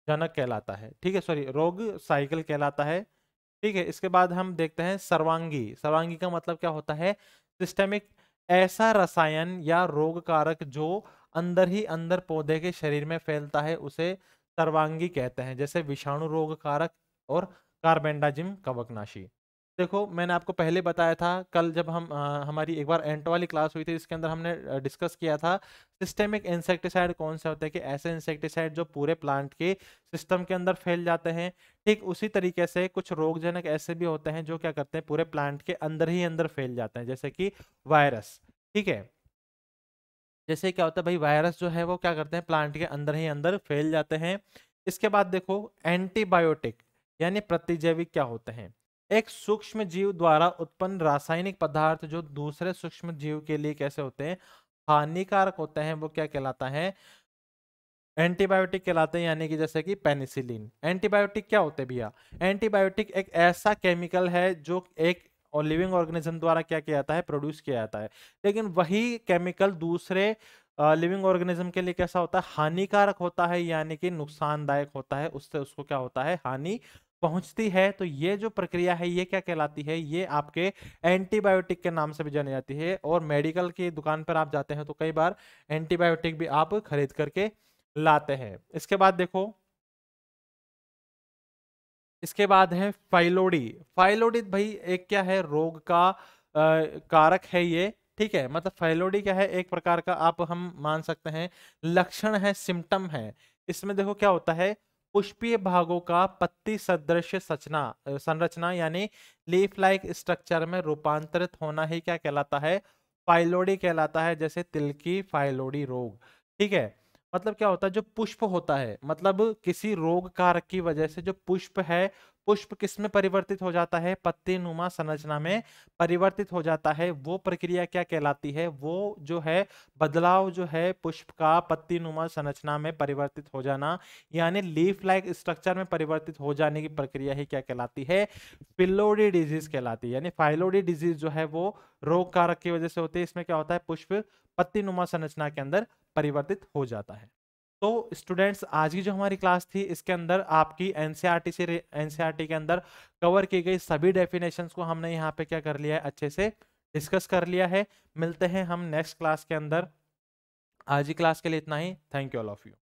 जनक कहलाता है ठीक है सॉरी रोग साइकिल कहलाता है ठीक है इसके बाद हम देखते हैं सर्वांगी सर्वांगी का मतलब क्या होता है सिस्टेमिक ऐसा रसायन या रोग कारक जो अंदर ही अंदर पौधे के शरीर में फैलता है उसे सर्वांगी कहते हैं जैसे विषाणु रोग कारक और कार्बेंडाजिम कवकनाशी देखो मैंने आपको पहले बताया था कल जब हम आ, हमारी एक बार एंट वाली क्लास हुई थी इसके अंदर हमने डिस्कस किया था सिस्टेमिक इंसेक्टिसाइड कौन से होते हैं कि ऐसे इंसेक्टिसाइड जो पूरे प्लांट के सिस्टम के अंदर फैल जाते हैं ठीक उसी तरीके से कुछ रोगजनक ऐसे भी होते हैं जो क्या करते हैं पूरे प्लांट के अंदर ही अंदर फैल जाते हैं जैसे कि वायरस ठीक है जैसे क्या होता है भाई वायरस जो है वो क्या करते हैं प्लांट के अंदर ही अंदर फैल जाते हैं इसके बाद देखो एंटीबायोटिक यानी प्रतिजैविक क्या होते हैं एक सूक्ष्म जीव द्वारा उत्पन्न रासायनिक पदार्थ जो दूसरे सूक्ष्म जीव के लिए कैसे होते हैं हानिकारक होते हैं वो क्या कहलाता है एंटीबायोटिक कहलाते हैं यानी कि जैसे कि पेनिसिलिन एंटीबायोटिक क्या होते भैया एंटीबायोटिक एक ऐसा केमिकल है जो एक और लिविंग ऑर्गेनिज्म द्वारा क्या किया जाता है प्रोड्यूस किया जाता है लेकिन वही केमिकल दूसरे लिविंग ऑर्गेनिज्म के लिए कैसा होता है हानिकारक होता है यानी कि नुकसानदायक होता है उससे उसको क्या होता है हानि पहुंचती है तो ये जो प्रक्रिया है ये क्या कहलाती है ये आपके एंटीबायोटिक के नाम से भी जानी जाती है और मेडिकल की दुकान पर आप जाते हैं तो कई बार एंटीबायोटिक भी आप खरीद करके लाते हैं इसके बाद देखो इसके बाद है फाइलोडी फाइलोडी भाई एक क्या है रोग का आ, कारक है ये ठीक है मतलब फाइलोडी क्या है एक प्रकार का आप हम मान सकते हैं लक्षण है सिम्टम है इसमें देखो क्या होता है पुष्पीय भागों का पत्ती सदृश सचना संरचना यानी लीफ लाइक स्ट्रक्चर में रूपांतरित होना ही क्या कहलाता है फाइलोडी कहलाता है जैसे तिलकी फाइलोडी रोग ठीक है मतलब क्या होता है जो पुष्प होता है मतलब किसी रोग कारक की वजह से जो पुष्प है पुष्प किसमें परिवर्तित हो जाता है पत्ते नुमा संरचना में परिवर्तित हो जाता है वो प्रक्रिया क्या कहलाती है वो जो है बदलाव जो है पुष्प का पत्ती नुमा संरचना में परिवर्तित हो जाना यानी लीफ लाइक स्ट्रक्चर में परिवर्तित हो जाने की प्रक्रिया ही क्या कहलाती है फिलोडी डिजीज कहलाती है यानी फाइलोडी डिजीज जो है वो रोग कारक की वजह से होती है इसमें क्या होता है पुष्प पत्ती नुमा संरचना के अंदर परिवर्तित हो जाता है तो स्टूडेंट्स आज की जो हमारी क्लास थी इसके अंदर आपकी एनसीईआरटी e से एनसीईआरटी e के अंदर कवर की गई सभी डेफिनेशन को हमने यहाँ पे क्या कर लिया है अच्छे से डिस्कस कर लिया है मिलते हैं हम नेक्स्ट क्लास के अंदर आज की क्लास के लिए इतना ही thank you all of you